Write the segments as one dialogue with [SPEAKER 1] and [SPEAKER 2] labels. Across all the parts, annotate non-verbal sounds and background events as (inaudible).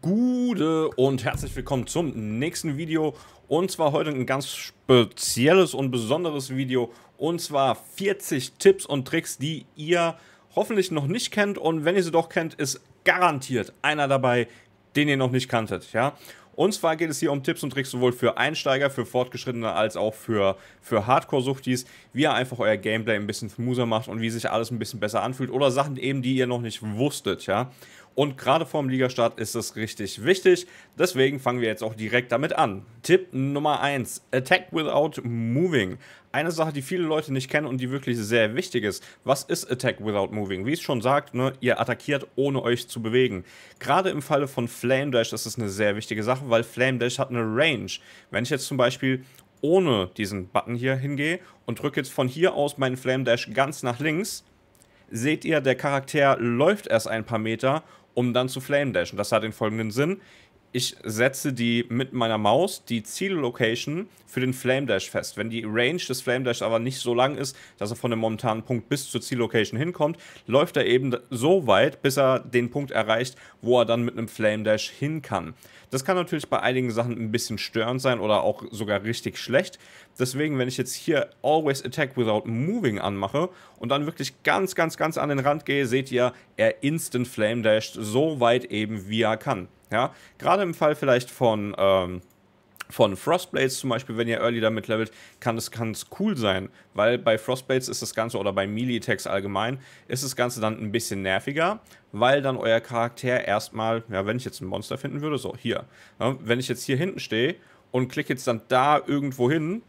[SPEAKER 1] Gute und herzlich willkommen zum nächsten Video und zwar heute ein ganz spezielles und besonderes Video und zwar 40 Tipps und Tricks, die ihr hoffentlich noch nicht kennt und wenn ihr sie doch kennt, ist garantiert einer dabei, den ihr noch nicht kanntet, ja. Und zwar geht es hier um Tipps und Tricks sowohl für Einsteiger, für Fortgeschrittene als auch für, für Hardcore-Suchtis, wie ihr einfach euer Gameplay ein bisschen smoother macht und wie sich alles ein bisschen besser anfühlt oder Sachen eben, die ihr noch nicht wusstet, ja. Und gerade vorm Ligastart ist es richtig wichtig. Deswegen fangen wir jetzt auch direkt damit an. Tipp Nummer 1: Attack without moving. Eine Sache, die viele Leute nicht kennen und die wirklich sehr wichtig ist. Was ist Attack Without Moving? Wie es schon sagt, ne, ihr attackiert, ohne euch zu bewegen. Gerade im Falle von Flame Dash ist das eine sehr wichtige Sache, weil Flame Dash hat eine Range. Wenn ich jetzt zum Beispiel ohne diesen Button hier hingehe und drücke jetzt von hier aus meinen Flame Dash ganz nach links, seht ihr, der Charakter läuft erst ein paar Meter um dann zu flamedashen. Das hat den folgenden Sinn ich setze die mit meiner Maus, die Ziellocation für den Flame Dash fest. Wenn die Range des Flame Dash aber nicht so lang ist, dass er von dem momentanen Punkt bis zur Ziellocation hinkommt, läuft er eben so weit, bis er den Punkt erreicht, wo er dann mit einem Flame Dash hin kann. Das kann natürlich bei einigen Sachen ein bisschen störend sein oder auch sogar richtig schlecht. Deswegen, wenn ich jetzt hier Always Attack Without Moving anmache und dann wirklich ganz, ganz, ganz an den Rand gehe, seht ihr, er instant Flame dasht so weit eben, wie er kann. Ja, gerade im Fall vielleicht von, ähm, von Frostblades zum Beispiel, wenn ihr Early damit levelt, kann das ganz cool sein, weil bei Frostblades ist das Ganze oder bei Melee-Attacks allgemein ist das Ganze dann ein bisschen nerviger, weil dann euer Charakter erstmal, ja, wenn ich jetzt ein Monster finden würde, so hier, ja, ne, wenn ich jetzt hier hinten stehe und klicke jetzt dann da irgendwo hin,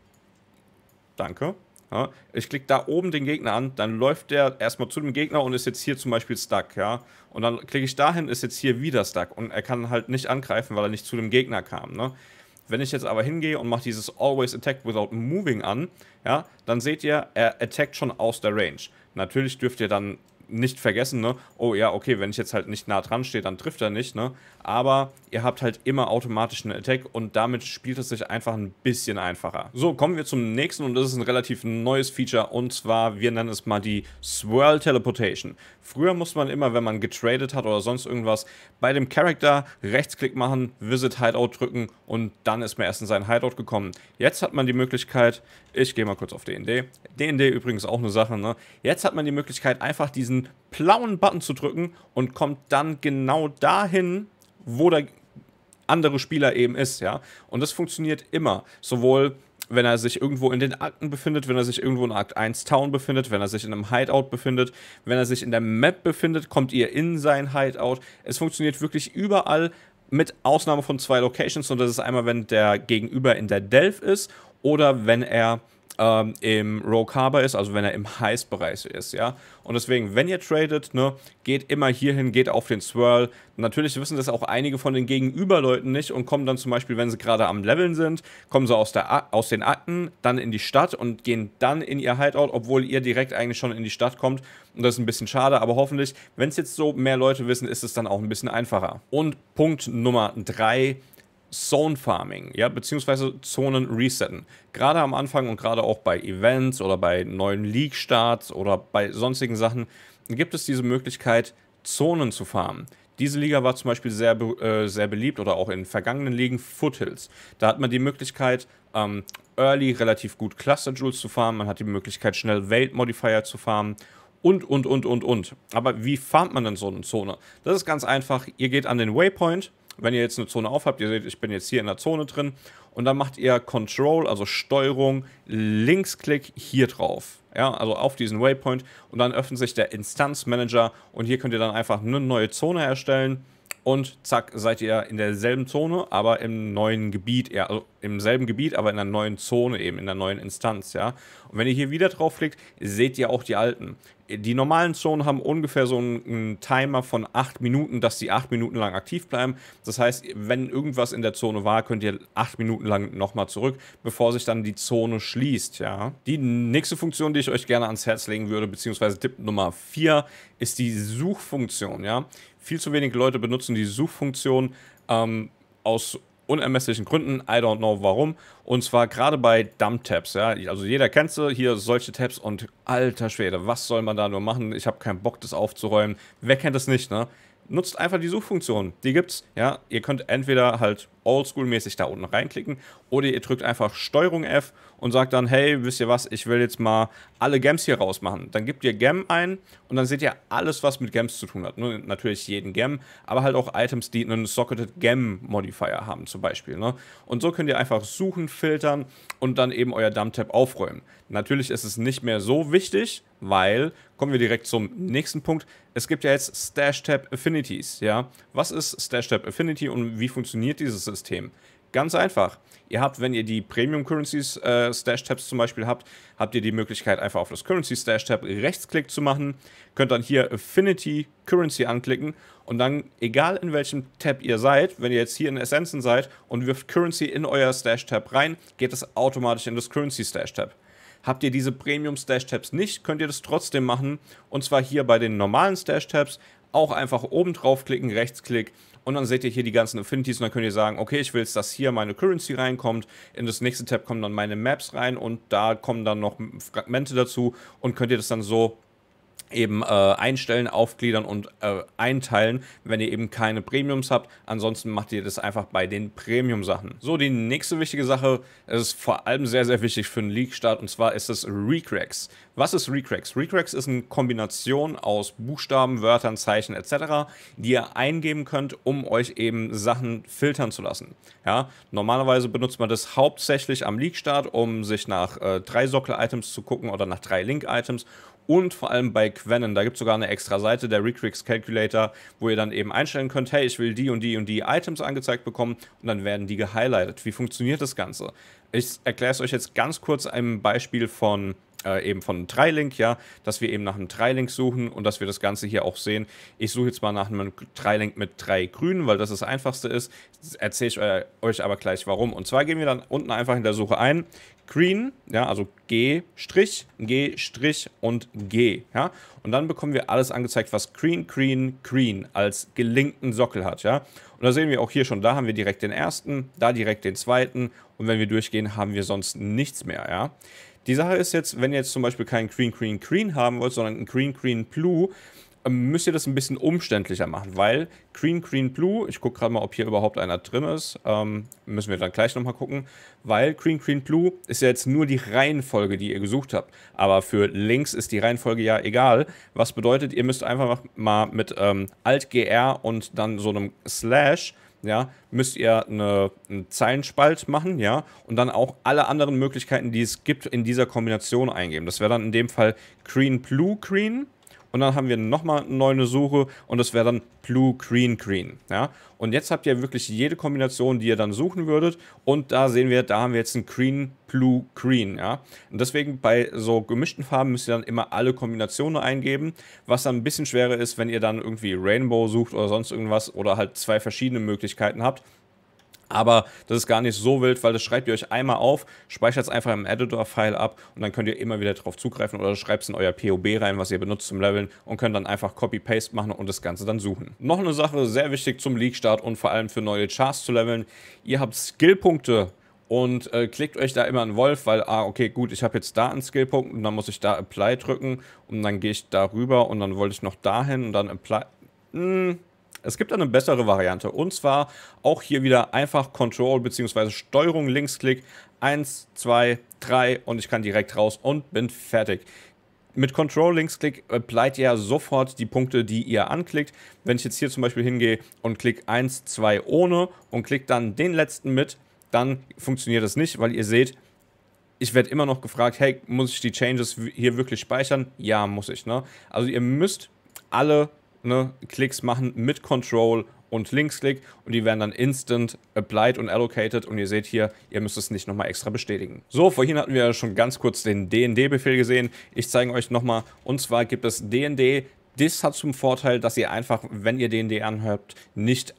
[SPEAKER 1] danke, ja, ich klicke da oben den Gegner an, dann läuft der erstmal zu dem Gegner und ist jetzt hier zum Beispiel stuck, ja. Und dann klicke ich dahin, ist jetzt hier wieder stuck und er kann halt nicht angreifen, weil er nicht zu dem Gegner kam, ne? Wenn ich jetzt aber hingehe und mache dieses Always Attack Without Moving an, ja, dann seht ihr, er attackt schon aus der Range. Natürlich dürft ihr dann nicht vergessen, ne? Oh ja, okay, wenn ich jetzt halt nicht nah dran stehe, dann trifft er nicht, ne? Aber ihr habt halt immer automatisch einen Attack und damit spielt es sich einfach ein bisschen einfacher. So, kommen wir zum nächsten und das ist ein relativ neues Feature und zwar, wir nennen es mal die Swirl Teleportation. Früher musste man immer, wenn man getradet hat oder sonst irgendwas, bei dem Character Rechtsklick machen, Visit Hideout drücken und dann ist man erst in sein Hideout gekommen. Jetzt hat man die Möglichkeit, ich gehe mal kurz auf DND. DND übrigens auch eine Sache, ne? Jetzt hat man die Möglichkeit, einfach diesen diesen blauen Button zu drücken und kommt dann genau dahin, wo der andere Spieler eben ist, ja. Und das funktioniert immer. Sowohl wenn er sich irgendwo in den Akten befindet, wenn er sich irgendwo in Akt 1 Town befindet, wenn er sich in einem Hideout befindet, wenn er sich in der Map befindet, kommt ihr in sein Hideout. Es funktioniert wirklich überall, mit Ausnahme von zwei Locations. Und das ist einmal, wenn der Gegenüber in der Delph ist oder wenn er ähm, im Rogue Harbor ist, also wenn er im Heißbereich ist, ja. Und deswegen, wenn ihr tradet, ne, geht immer hierhin, geht auf den Swirl. Natürlich wissen das auch einige von den Gegenüberleuten nicht und kommen dann zum Beispiel, wenn sie gerade am Leveln sind, kommen sie aus, der, aus den Akten, dann in die Stadt und gehen dann in ihr Hideout, obwohl ihr direkt eigentlich schon in die Stadt kommt. Und das ist ein bisschen schade, aber hoffentlich, wenn es jetzt so mehr Leute wissen, ist es dann auch ein bisschen einfacher. Und Punkt Nummer 3 Zone Farming, ja, beziehungsweise Zonen resetten. Gerade am Anfang und gerade auch bei Events oder bei neuen League-Starts oder bei sonstigen Sachen gibt es diese Möglichkeit, Zonen zu farmen. Diese Liga war zum Beispiel sehr, äh, sehr beliebt oder auch in vergangenen Ligen Foothills. Da hat man die Möglichkeit, ähm, Early relativ gut Cluster Jewels zu farmen, man hat die Möglichkeit, schnell Welt Modifier zu farmen und, und, und, und, und. Aber wie farmt man denn so eine Zone? Das ist ganz einfach. Ihr geht an den Waypoint, wenn ihr jetzt eine Zone auf habt, ihr seht, ich bin jetzt hier in der Zone drin und dann macht ihr Control, also Steuerung, Linksklick hier drauf. Ja, also auf diesen Waypoint und dann öffnet sich der Manager und hier könnt ihr dann einfach eine neue Zone erstellen und zack, seid ihr in derselben Zone, aber im neuen Gebiet, ja, also im selben Gebiet, aber in einer neuen Zone eben, in einer neuen Instanz, ja. Und wenn ihr hier wieder draufklickt, seht ihr auch die alten. Die normalen Zonen haben ungefähr so einen Timer von 8 Minuten, dass die 8 Minuten lang aktiv bleiben. Das heißt, wenn irgendwas in der Zone war, könnt ihr 8 Minuten lang nochmal zurück, bevor sich dann die Zone schließt, ja. Die nächste Funktion, die ich euch gerne ans Herz legen würde, beziehungsweise Tipp Nummer 4, ist die Suchfunktion, ja. Viel zu wenig Leute benutzen die Suchfunktion ähm, aus unermesslichen Gründen, I don't know warum. Und zwar gerade bei dump tabs ja. Also jeder kennt sie, hier solche Tabs und alter Schwede, was soll man da nur machen? Ich habe keinen Bock, das aufzuräumen. Wer kennt das nicht, ne? Nutzt einfach die Suchfunktion, die gibt's, ja. Ihr könnt entweder halt oldschool-mäßig da unten reinklicken. Oder ihr drückt einfach Steuerung F und sagt dann, hey, wisst ihr was, ich will jetzt mal alle Gems hier rausmachen. Dann gebt ihr Gem ein und dann seht ihr alles, was mit Gems zu tun hat. Nur natürlich jeden Gem, aber halt auch Items, die einen Socketed Gem Modifier haben zum Beispiel. Ne? Und so könnt ihr einfach suchen, filtern und dann eben euer Dump-Tab aufräumen. Natürlich ist es nicht mehr so wichtig, weil, kommen wir direkt zum nächsten Punkt, es gibt ja jetzt Stash-Tab Affinities, ja. Was ist Stash-Tab Affinity und wie funktioniert dieses System. Ganz einfach. Ihr habt, wenn ihr die Premium Currencies äh, Stash Tabs zum Beispiel habt, habt ihr die Möglichkeit, einfach auf das Currency Stash Tab Rechtsklick zu machen. Könnt dann hier Affinity Currency anklicken und dann, egal in welchem Tab ihr seid, wenn ihr jetzt hier in Essenzen seid und wirft Currency in euer Stash Tab rein, geht das automatisch in das Currency Stash Tab. Habt ihr diese Premium Stash Tabs nicht, könnt ihr das trotzdem machen. Und zwar hier bei den normalen Stash Tabs auch einfach oben draufklicken, rechtsklick und dann seht ihr hier die ganzen Affinities und dann könnt ihr sagen, okay, ich will jetzt, dass hier meine Currency reinkommt, in das nächste Tab kommen dann meine Maps rein und da kommen dann noch Fragmente dazu und könnt ihr das dann so eben äh, einstellen, aufgliedern und äh, einteilen, wenn ihr eben keine Premiums habt. Ansonsten macht ihr das einfach bei den Premium-Sachen. So, die nächste wichtige Sache ist vor allem sehr, sehr wichtig für einen League-Start und zwar ist es Recracks. Was ist Recracks? Recracks ist eine Kombination aus Buchstaben, Wörtern, Zeichen etc., die ihr eingeben könnt, um euch eben Sachen filtern zu lassen. Ja, normalerweise benutzt man das hauptsächlich am League-Start, um sich nach äh, drei Sockel-Items zu gucken oder nach drei Link-Items und vor allem bei Quennen. Da gibt es sogar eine extra Seite, der Retrix Calculator, wo ihr dann eben einstellen könnt, hey, ich will die und die und die Items angezeigt bekommen und dann werden die gehighlightet. Wie funktioniert das Ganze? Ich erkläre es euch jetzt ganz kurz einem Beispiel von äh, eben von einem Dreilink, ja, dass wir eben nach einem Dreilink suchen und dass wir das Ganze hier auch sehen. Ich suche jetzt mal nach einem Dreilink mit drei Grünen, weil das das einfachste ist. Erzähle ich äh, euch aber gleich warum. Und zwar gehen wir dann unten einfach in der Suche ein. Green, ja, also G', Strich, G' Strich und G, ja. Und dann bekommen wir alles angezeigt, was Green, Green, Green als gelinkten Sockel hat, ja. Und da sehen wir auch hier schon, da haben wir direkt den ersten, da direkt den zweiten und wenn wir durchgehen, haben wir sonst nichts mehr, ja. Die Sache ist jetzt, wenn ihr jetzt zum Beispiel keinen Green, Green, Green haben wollt, sondern ein Green, Green, Blue, ähm, müsst ihr das ein bisschen umständlicher machen, weil Green, Green, Blue, ich gucke gerade mal, ob hier überhaupt einer drin ist, ähm, müssen wir dann gleich nochmal gucken, weil Green, Green, Blue ist ja jetzt nur die Reihenfolge, die ihr gesucht habt, aber für links ist die Reihenfolge ja egal, was bedeutet, ihr müsst einfach mal mit ähm, Alt-GR und dann so einem Slash ja, müsst ihr eine, einen Zeilenspalt machen, ja, und dann auch alle anderen Möglichkeiten, die es gibt, in dieser Kombination eingeben. Das wäre dann in dem Fall Green Blue Green und dann haben wir nochmal eine neue Suche und das wäre dann Blue, Green, Green. Ja? Und jetzt habt ihr wirklich jede Kombination, die ihr dann suchen würdet und da sehen wir, da haben wir jetzt ein Green, Blue, Green. Ja? Und deswegen bei so gemischten Farben müsst ihr dann immer alle Kombinationen eingeben, was dann ein bisschen schwerer ist, wenn ihr dann irgendwie Rainbow sucht oder sonst irgendwas oder halt zwei verschiedene Möglichkeiten habt. Aber das ist gar nicht so wild, weil das schreibt ihr euch einmal auf, speichert es einfach im Editor-File ab und dann könnt ihr immer wieder darauf zugreifen oder schreibt es in euer POB rein, was ihr benutzt zum Leveln und könnt dann einfach Copy-Paste machen und das Ganze dann suchen. Noch eine Sache, sehr wichtig zum League-Start und vor allem für neue Chars zu leveln. Ihr habt Skillpunkte und äh, klickt euch da immer einen Wolf, weil, ah, okay, gut, ich habe jetzt da einen Skillpunkt und dann muss ich da Apply drücken und dann gehe ich da rüber und dann wollte ich noch dahin und dann Apply... Mh, hm, es gibt eine bessere Variante und zwar auch hier wieder einfach Control bzw. Steuerung Linksklick 1, 2, 3 und ich kann direkt raus und bin fertig. Mit Control Linksklick äh, bleibt ihr sofort die Punkte, die ihr anklickt. Wenn ich jetzt hier zum Beispiel hingehe und klicke 1, 2 ohne und klicke dann den letzten mit, dann funktioniert das nicht, weil ihr seht, ich werde immer noch gefragt, hey, muss ich die Changes hier wirklich speichern? Ja, muss ich. Ne? Also ihr müsst alle ne, Klicks machen mit Control und Linksklick und die werden dann instant applied und allocated und ihr seht hier, ihr müsst es nicht nochmal extra bestätigen. So, vorhin hatten wir schon ganz kurz den DND-Befehl gesehen. Ich zeige euch nochmal und zwar gibt es DND. Das hat zum Vorteil, dass ihr einfach, wenn ihr DND anhört, nicht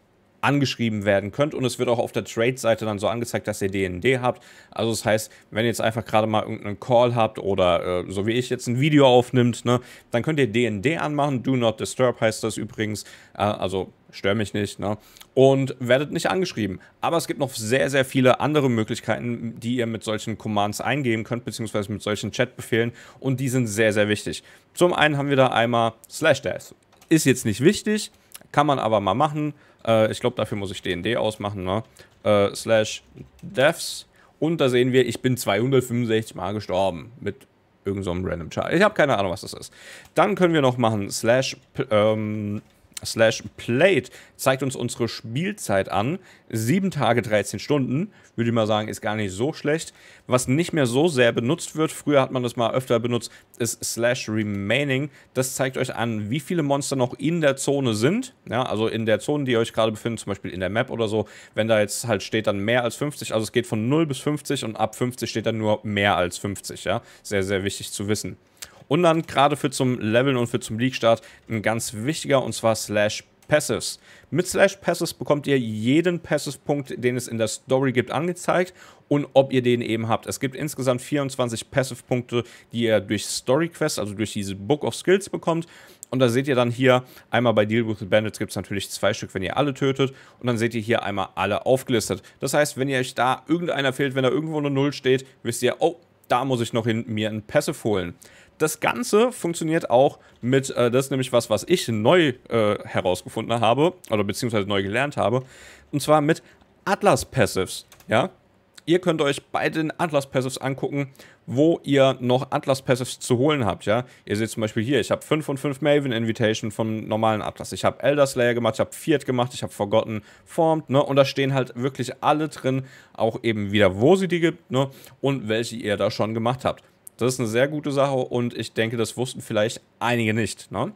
[SPEAKER 1] angeschrieben werden könnt. Und es wird auch auf der Trade-Seite dann so angezeigt, dass ihr DND habt. Also das heißt, wenn ihr jetzt einfach gerade mal irgendeinen Call habt oder äh, so wie ich jetzt ein Video aufnimmt, ne, dann könnt ihr DND anmachen. Do not disturb heißt das übrigens. Äh, also stör mich nicht, ne? Und werdet nicht angeschrieben. Aber es gibt noch sehr, sehr viele andere Möglichkeiten, die ihr mit solchen Commands eingeben könnt, beziehungsweise mit solchen Chatbefehlen. Und die sind sehr, sehr wichtig. Zum einen haben wir da einmal Slash Dash. Ist jetzt nicht wichtig, kann man aber mal machen äh, ich glaube, dafür muss ich DND ausmachen, ne? Äh, slash Deaths. Und da sehen wir, ich bin 265 Mal gestorben mit irgendeinem so random Chart. Ich habe keine Ahnung, was das ist. Dann können wir noch machen slash ähm, slash played zeigt uns unsere Spielzeit an. Sieben Tage, 13 Stunden, würde ich mal sagen, ist gar nicht so schlecht. Was nicht mehr so sehr benutzt wird, früher hat man das mal öfter benutzt, ist slash remaining. Das zeigt euch an, wie viele Monster noch in der Zone sind. Ja, also in der Zone, die ihr euch gerade befindet, zum Beispiel in der Map oder so. Wenn da jetzt halt steht dann mehr als 50, also es geht von 0 bis 50 und ab 50 steht dann nur mehr als 50. Ja, sehr, sehr wichtig zu wissen. Und dann gerade für zum Leveln und für zum League-Start ein ganz wichtiger und zwar Slash Passives. Mit Slash Passives bekommt ihr jeden Passive-Punkt, den es in der Story gibt, angezeigt und ob ihr den eben habt. Es gibt insgesamt 24 Passive-Punkte, die ihr durch Story-Quests, also durch diese Book of Skills bekommt. Und da seht ihr dann hier, einmal bei Deal with the Bandits gibt es natürlich zwei Stück, wenn ihr alle tötet. Und dann seht ihr hier einmal alle aufgelistet. Das heißt, wenn ihr euch da irgendeiner fehlt, wenn da irgendwo eine Null steht, wisst ihr, oh, da muss ich noch hin mir einen Passive holen. Das Ganze funktioniert auch mit, äh, das ist nämlich was, was ich neu äh, herausgefunden habe, oder beziehungsweise neu gelernt habe, und zwar mit Atlas-Passives, ja. Ihr könnt euch bei den Atlas-Passives angucken, wo ihr noch Atlas-Passives zu holen habt, ja. Ihr seht zum Beispiel hier, ich habe 5 und 5 Maven-Invitation vom normalen Atlas. Ich habe Elder Slayer gemacht, ich habe Fiat gemacht, ich habe Forgotten Formed, ne. Und da stehen halt wirklich alle drin, auch eben wieder, wo sie die gibt, ne, und welche ihr da schon gemacht habt. Das ist eine sehr gute Sache und ich denke, das wussten vielleicht einige nicht. Ne?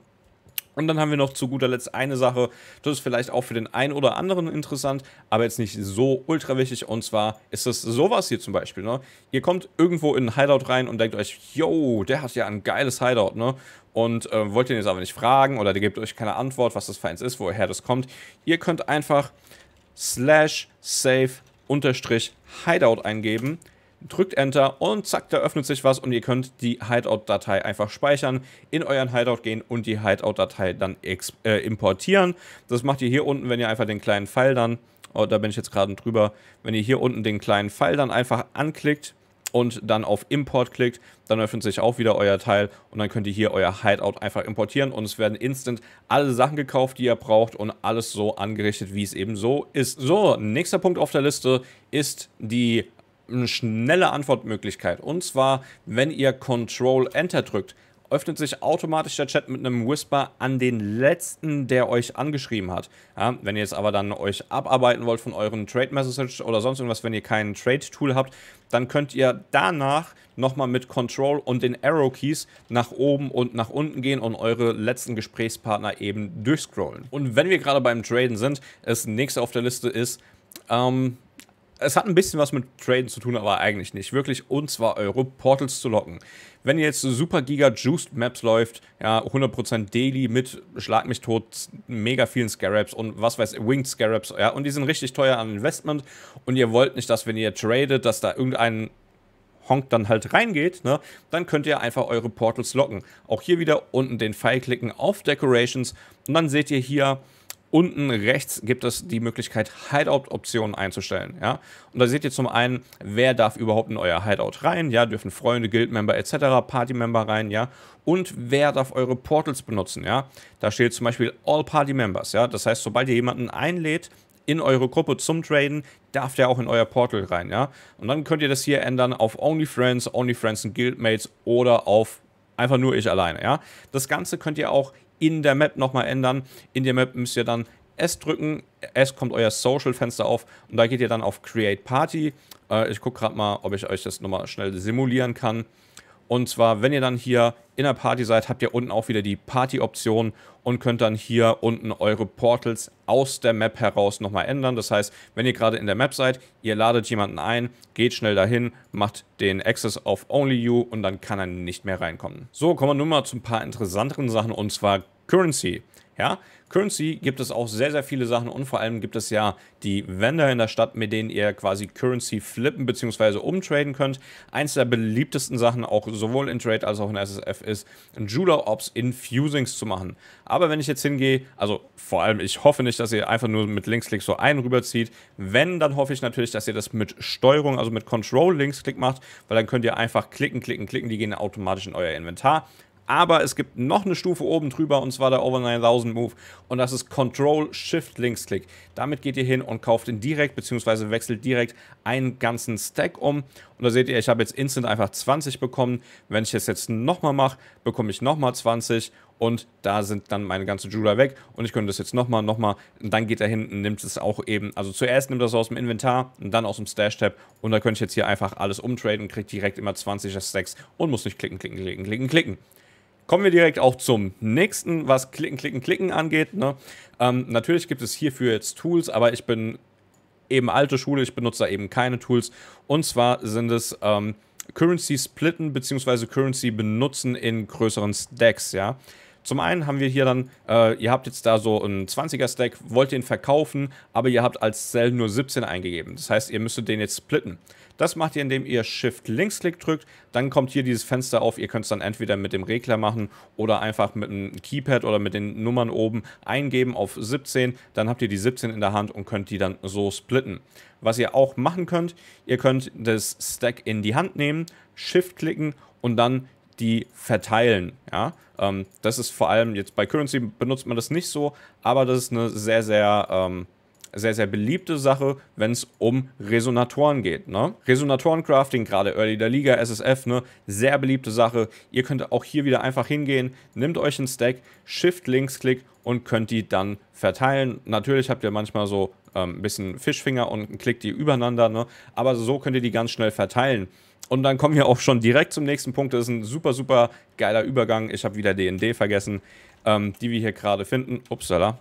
[SPEAKER 1] Und dann haben wir noch zu guter Letzt eine Sache, das ist vielleicht auch für den einen oder anderen interessant, aber jetzt nicht so ultra wichtig. Und zwar ist das sowas hier zum Beispiel. Ne? Ihr kommt irgendwo in ein Hideout rein und denkt euch, yo, der hat ja ein geiles Hideout. Ne? Und äh, wollt ihr jetzt aber nicht fragen oder der gibt euch keine Antwort, was das für eins ist, woher das kommt. Ihr könnt einfach slash save unterstrich Hideout eingeben drückt Enter und zack, da öffnet sich was und ihr könnt die Hideout-Datei einfach speichern, in euren Hideout gehen und die Hideout-Datei dann äh, importieren. Das macht ihr hier unten, wenn ihr einfach den kleinen Pfeil dann, oh, da bin ich jetzt gerade drüber, wenn ihr hier unten den kleinen Pfeil dann einfach anklickt und dann auf Import klickt, dann öffnet sich auch wieder euer Teil und dann könnt ihr hier euer Hideout einfach importieren und es werden instant alle Sachen gekauft, die ihr braucht und alles so angerichtet, wie es eben so ist. So, nächster Punkt auf der Liste ist die eine schnelle Antwortmöglichkeit. Und zwar, wenn ihr Control Enter drückt, öffnet sich automatisch der Chat mit einem Whisper an den letzten, der euch angeschrieben hat. Ja, wenn ihr jetzt aber dann euch abarbeiten wollt von euren Trade Message oder sonst irgendwas, wenn ihr kein Trade Tool habt, dann könnt ihr danach nochmal mit Control und den Arrow Keys nach oben und nach unten gehen und eure letzten Gesprächspartner eben durchscrollen. Und wenn wir gerade beim Traden sind, das nächste auf der Liste ist, ähm, es hat ein bisschen was mit Traden zu tun, aber eigentlich nicht. Wirklich, und zwar eure Portals zu locken. Wenn ihr jetzt Super Giga Juiced Maps läuft, ja, 100% Daily mit Schlag mich tot, mega vielen Scarabs und was weiß, Winged Scarabs, ja, und die sind richtig teuer an Investment und ihr wollt nicht, dass wenn ihr tradet, dass da irgendein Honk dann halt reingeht, ne, dann könnt ihr einfach eure Portals locken. Auch hier wieder unten den Pfeil klicken auf Decorations und dann seht ihr hier, Unten rechts gibt es die Möglichkeit, Hideout-Optionen einzustellen. Ja? Und da seht ihr zum einen, wer darf überhaupt in euer Hideout rein, ja, dürfen Freunde, Guildmember etc., Partymember rein, ja, und wer darf eure Portals benutzen, ja. Da steht zum Beispiel All Party Members, ja. Das heißt, sobald ihr jemanden einlädt, in eure Gruppe zum Traden, darf der auch in euer Portal rein, ja. Und dann könnt ihr das hier ändern auf OnlyFriends, OnlyFriends und Guildmates oder auf einfach nur ich alleine, ja. Das Ganze könnt ihr auch in der Map nochmal ändern. In der Map müsst ihr dann S drücken, S kommt euer Social-Fenster auf und da geht ihr dann auf Create Party. Äh, ich gucke gerade mal, ob ich euch das nochmal schnell simulieren kann. Und zwar, wenn ihr dann hier in der Party seid, habt ihr unten auch wieder die Party-Option und könnt dann hier unten eure Portals aus der Map heraus nochmal ändern. Das heißt, wenn ihr gerade in der Map seid, ihr ladet jemanden ein, geht schnell dahin, macht den Access auf Only You und dann kann er nicht mehr reinkommen. So, kommen wir nun mal zu ein paar interessanteren Sachen und zwar Currency. Ja, Currency gibt es auch sehr, sehr viele Sachen und vor allem gibt es ja die Vendor in der Stadt, mit denen ihr quasi Currency flippen bzw. umtraden könnt. Eins der beliebtesten Sachen auch sowohl in Trade als auch in SSF ist, Jeweler Ops in Fusings zu machen. Aber wenn ich jetzt hingehe, also vor allem ich hoffe nicht, dass ihr einfach nur mit Linksklick so einen rüberzieht. Wenn, dann hoffe ich natürlich, dass ihr das mit Steuerung, also mit Control Linksklick macht, weil dann könnt ihr einfach klicken, klicken, klicken, die gehen automatisch in euer Inventar. Aber es gibt noch eine Stufe oben drüber und zwar der Over 9000 Move. Und das ist Control Shift Links Click. Damit geht ihr hin und kauft ihn direkt bzw. wechselt direkt einen ganzen Stack um. Und da seht ihr, ich habe jetzt instant einfach 20 bekommen. Wenn ich es jetzt nochmal mache, bekomme ich nochmal 20 und da sind dann meine ganzen Jeweler weg und ich könnte das jetzt nochmal, nochmal und dann geht er hinten, nimmt es auch eben, also zuerst nimmt er es aus dem Inventar und dann aus dem Stash-Tab und da könnte ich jetzt hier einfach alles umtraden und kriege direkt immer 20er Stacks und muss nicht klicken, klicken, klicken, klicken, klicken. Kommen wir direkt auch zum nächsten, was klicken, klicken, klicken angeht. Ne? Ähm, natürlich gibt es hierfür jetzt Tools, aber ich bin eben alte Schule, ich benutze da eben keine Tools. Und zwar sind es ähm, Currency splitten bzw. Currency benutzen in größeren Stacks, ja. Zum einen haben wir hier dann, äh, ihr habt jetzt da so einen 20er-Stack, wollt den verkaufen, aber ihr habt als Cell nur 17 eingegeben. Das heißt, ihr müsstet den jetzt splitten. Das macht ihr, indem ihr Shift-Links-Klick drückt. Dann kommt hier dieses Fenster auf. Ihr könnt es dann entweder mit dem Regler machen oder einfach mit einem Keypad oder mit den Nummern oben eingeben auf 17. Dann habt ihr die 17 in der Hand und könnt die dann so splitten. Was ihr auch machen könnt, ihr könnt das Stack in die Hand nehmen, Shift klicken und dann die verteilen. Ja? Ähm, das ist vor allem jetzt bei Currency benutzt man das nicht so, aber das ist eine sehr, sehr, ähm, sehr, sehr beliebte Sache, wenn es um Resonatoren geht. Ne? Resonatoren-Crafting, gerade Early der Liga, SSF, ne? sehr beliebte Sache. Ihr könnt auch hier wieder einfach hingehen, nehmt euch einen Stack, Shift-Links-Klick und könnt die dann verteilen. Natürlich habt ihr manchmal so ähm, ein bisschen Fischfinger und klickt die übereinander, ne? aber so könnt ihr die ganz schnell verteilen. Und dann kommen wir auch schon direkt zum nächsten Punkt. Das ist ein super, super geiler Übergang. Ich habe wieder DND vergessen, ähm, die wir hier gerade finden. Upsala.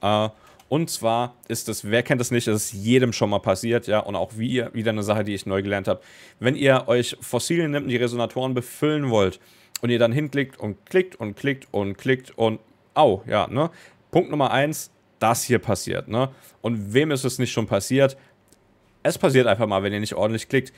[SPEAKER 1] Äh, und zwar ist es, wer kennt das nicht, das ist jedem schon mal passiert, ja, und auch wir, wieder eine Sache, die ich neu gelernt habe. Wenn ihr euch Fossilien nimmt und die Resonatoren befüllen wollt und ihr dann hinklickt und klickt und klickt und klickt und, au, ja, ne? Punkt Nummer eins, das hier passiert, ne? Und wem ist es nicht schon passiert? Es passiert einfach mal, wenn ihr nicht ordentlich klickt.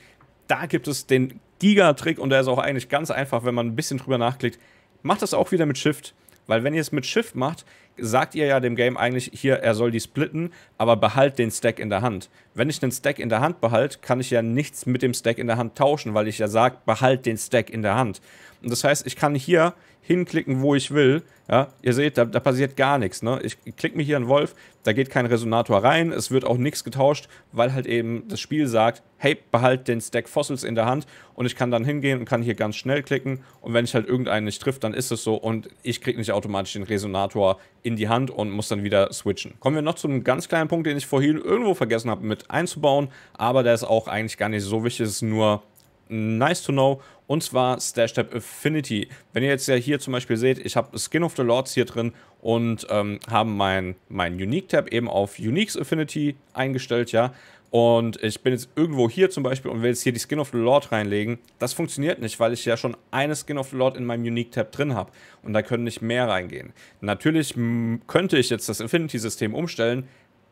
[SPEAKER 1] Da gibt es den Giga-Trick und der ist auch eigentlich ganz einfach, wenn man ein bisschen drüber nachklickt. Macht das auch wieder mit Shift, weil wenn ihr es mit Shift macht, sagt ihr ja dem Game eigentlich hier, er soll die splitten, aber behalt den Stack in der Hand. Wenn ich den Stack in der Hand behalte, kann ich ja nichts mit dem Stack in der Hand tauschen, weil ich ja sage, behalt den Stack in der Hand. Und das heißt, ich kann hier hinklicken, wo ich will. Ja, ihr seht, da, da passiert gar nichts. Ne? Ich klicke mir hier einen Wolf, da geht kein Resonator rein, es wird auch nichts getauscht, weil halt eben das Spiel sagt, hey, behalt den Stack Fossils in der Hand und ich kann dann hingehen und kann hier ganz schnell klicken und wenn ich halt irgendeinen nicht trifft, dann ist es so und ich kriege nicht automatisch den Resonator in die Hand und muss dann wieder switchen. Kommen wir noch zu einem ganz kleinen Punkt, den ich vorhin irgendwo vergessen habe mit einzubauen, aber der ist auch eigentlich gar nicht so wichtig, es ist nur nice to know. Und zwar Stash Tab Affinity. Wenn ihr jetzt ja hier zum Beispiel seht, ich habe Skin of the Lords hier drin und ähm, habe mein, mein Unique Tab eben auf Uniques Affinity eingestellt, ja. Und ich bin jetzt irgendwo hier zum Beispiel und will jetzt hier die Skin of the Lord reinlegen. Das funktioniert nicht, weil ich ja schon eine Skin of the Lord in meinem Unique Tab drin habe. Und da können nicht mehr reingehen. Natürlich könnte ich jetzt das Affinity-System umstellen,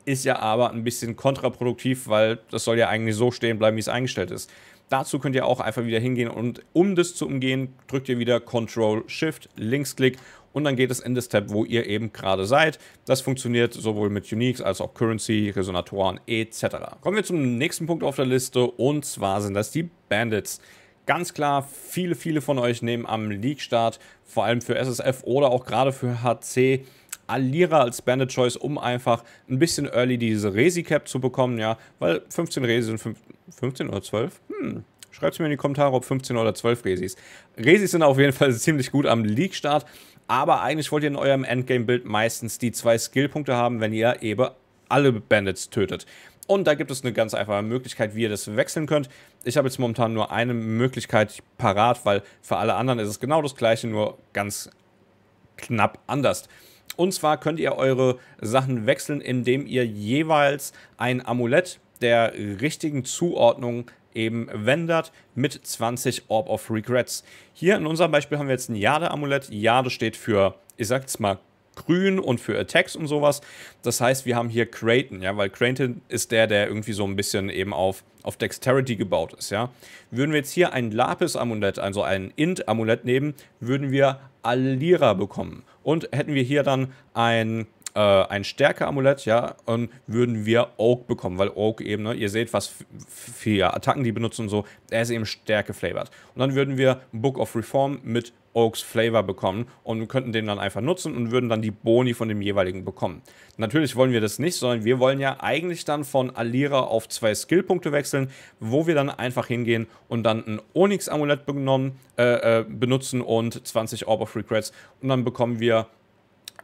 [SPEAKER 1] ist ja aber ein bisschen kontraproduktiv, weil das soll ja eigentlich so stehen bleiben, wie es eingestellt ist. Dazu könnt ihr auch einfach wieder hingehen und um das zu umgehen, drückt ihr wieder Ctrl Shift Linksklick und dann geht es in das Tab, wo ihr eben gerade seid. Das funktioniert sowohl mit Uniques als auch Currency, Resonatoren etc. Kommen wir zum nächsten Punkt auf der Liste und zwar sind das die Bandits. Ganz klar, viele, viele von euch nehmen am League-Start, vor allem für SSF oder auch gerade für HC, Alira als Bandit Choice, um einfach ein bisschen early diese Resi-Cap zu bekommen, ja, weil 15 Resi sind 15 oder 12? Hm, Schreibt es mir in die Kommentare, ob 15 oder 12 Resis. Resis sind auf jeden Fall (laughs) ziemlich gut am League-Start, aber eigentlich wollt ihr in eurem Endgame-Bild meistens die zwei Skillpunkte haben, wenn ihr eben alle Bandits tötet. Und da gibt es eine ganz einfache Möglichkeit, wie ihr das wechseln könnt. Ich habe jetzt momentan nur eine Möglichkeit parat, weil für alle anderen ist es genau das gleiche, nur ganz knapp anders. Und zwar könnt ihr eure Sachen wechseln, indem ihr jeweils ein Amulett der richtigen Zuordnung eben wendet mit 20 Orb of Regrets. Hier in unserem Beispiel haben wir jetzt ein Jade-Amulett. Jade steht für, ich sag jetzt mal, grün und für Attacks und sowas. Das heißt, wir haben hier Creighton, ja, weil Creighton ist der, der irgendwie so ein bisschen eben auf, auf Dexterity gebaut ist, ja. Würden wir jetzt hier ein Lapis-Amulett, also ein Int-Amulett nehmen, würden wir Alira bekommen. Und hätten wir hier dann ein äh, ein Stärke-Amulett, ja, und würden wir Oak bekommen, weil Oak eben, ne, ihr seht, was für Attacken die benutzen und so, der ist eben Stärke-flavored. Und dann würden wir Book of Reform mit Oaks Flavor bekommen und könnten den dann einfach nutzen und würden dann die Boni von dem jeweiligen bekommen. Natürlich wollen wir das nicht, sondern wir wollen ja eigentlich dann von Alira auf zwei Skillpunkte wechseln, wo wir dann einfach hingehen und dann ein Onyx-Amulett äh, äh, benutzen und 20 Orb of Regrets und dann bekommen wir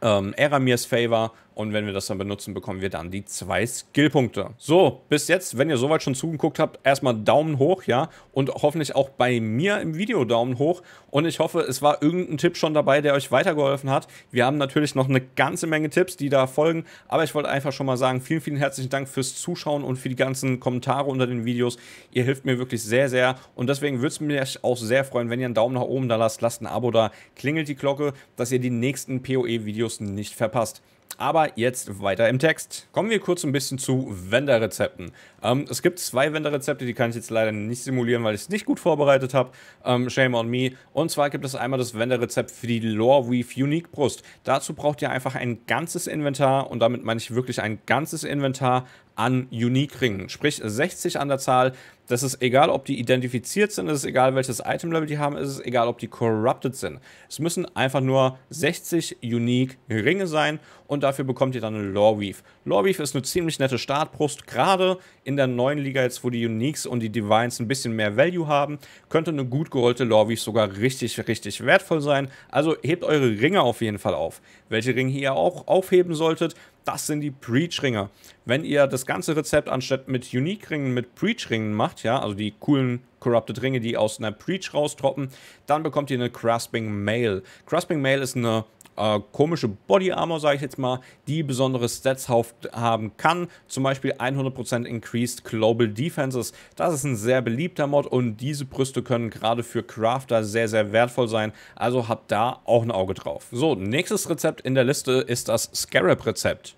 [SPEAKER 1] ähm, Eramirs Favor und wenn wir das dann benutzen, bekommen wir dann die zwei Skillpunkte. So, bis jetzt, wenn ihr soweit schon zugeguckt habt, erstmal Daumen hoch, ja. Und hoffentlich auch bei mir im Video Daumen hoch. Und ich hoffe, es war irgendein Tipp schon dabei, der euch weitergeholfen hat. Wir haben natürlich noch eine ganze Menge Tipps, die da folgen. Aber ich wollte einfach schon mal sagen, vielen, vielen herzlichen Dank fürs Zuschauen und für die ganzen Kommentare unter den Videos. Ihr hilft mir wirklich sehr, sehr. Und deswegen würde es mich auch sehr freuen, wenn ihr einen Daumen nach oben da lasst. Lasst ein Abo da, klingelt die Glocke, dass ihr die nächsten PoE-Videos nicht verpasst. Aber jetzt weiter im Text. Kommen wir kurz ein bisschen zu Wenderrezepten. Ähm, es gibt zwei Wenderrezepte, die kann ich jetzt leider nicht simulieren, weil ich es nicht gut vorbereitet habe. Ähm, shame on me. Und zwar gibt es einmal das Wenderrezept für die Lore Weave Unique Brust. Dazu braucht ihr einfach ein ganzes Inventar und damit meine ich wirklich ein ganzes Inventar an Unique-Ringen. Sprich 60 an der Zahl. Das ist egal, ob die identifiziert sind, es ist egal, welches Item-Level die haben, es ist egal, ob die corrupted sind. Es müssen einfach nur 60 Unique-Ringe sein und dafür bekommt ihr dann eine Lore-Weave. Lore-Weave ist eine ziemlich nette Startbrust, gerade in der neuen Liga jetzt, wo die Uniques und die Divines ein bisschen mehr Value haben, könnte eine gut gerollte Lore-Weave sogar richtig, richtig wertvoll sein. Also hebt eure Ringe auf jeden Fall auf. Welche Ringe ihr auch aufheben solltet, das sind die Preach-Ringer. Wenn ihr das ganze Rezept anstatt mit Unique-Ringen mit Preach-Ringen macht, ja, also die coolen Corrupted Ringe, die aus einer Preach raustroppen, dann bekommt ihr eine crasping Mail. crasping Mail ist eine äh, komische Body Armor, sage ich jetzt mal, die besondere Stats haben kann. Zum Beispiel 100% Increased Global Defenses. Das ist ein sehr beliebter Mod und diese Brüste können gerade für Crafter sehr, sehr wertvoll sein. Also habt da auch ein Auge drauf. So, nächstes Rezept in der Liste ist das Scarab-Rezept.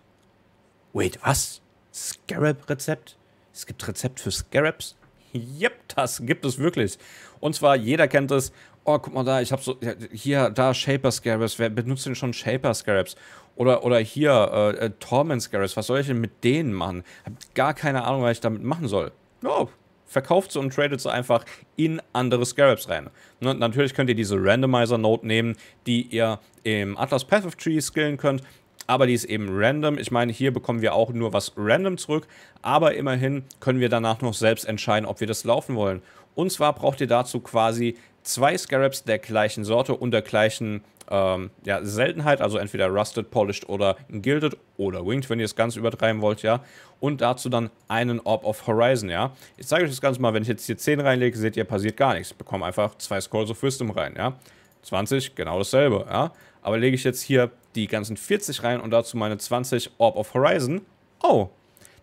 [SPEAKER 1] Wait, was? Scarab-Rezept? Es gibt Rezept für Scarabs? Yep, das gibt es wirklich. Und zwar, jeder kennt es, oh, guck mal da, ich habe so, hier, da Shaper Scarabs, wer benutzt denn schon Shaper Scarabs? Oder, oder hier, äh, äh, Torment Scarabs, was soll ich denn mit denen machen? Hab gar keine Ahnung, was ich damit machen soll. Oh, verkauft sie und tradet sie einfach in andere Scarabs rein. Ne, natürlich könnt ihr diese Randomizer-Note nehmen, die ihr im Atlas Path of Tree skillen könnt, aber die ist eben random. Ich meine, hier bekommen wir auch nur was random zurück, aber immerhin können wir danach noch selbst entscheiden, ob wir das laufen wollen. Und zwar braucht ihr dazu quasi zwei Scarabs der gleichen Sorte und der gleichen ähm, ja, Seltenheit, also entweder Rusted, Polished oder Gilded oder Winged, wenn ihr es ganz übertreiben wollt, ja. Und dazu dann einen Orb of Horizon, ja. Ich zeige euch das Ganze mal, wenn ich jetzt hier 10 reinlege, seht ihr, passiert gar nichts. Ich bekomme einfach zwei Scrolls of Wisdom rein, ja. 20, genau dasselbe, ja. Aber lege ich jetzt hier die ganzen 40 rein und dazu meine 20 Orb of Horizon, oh,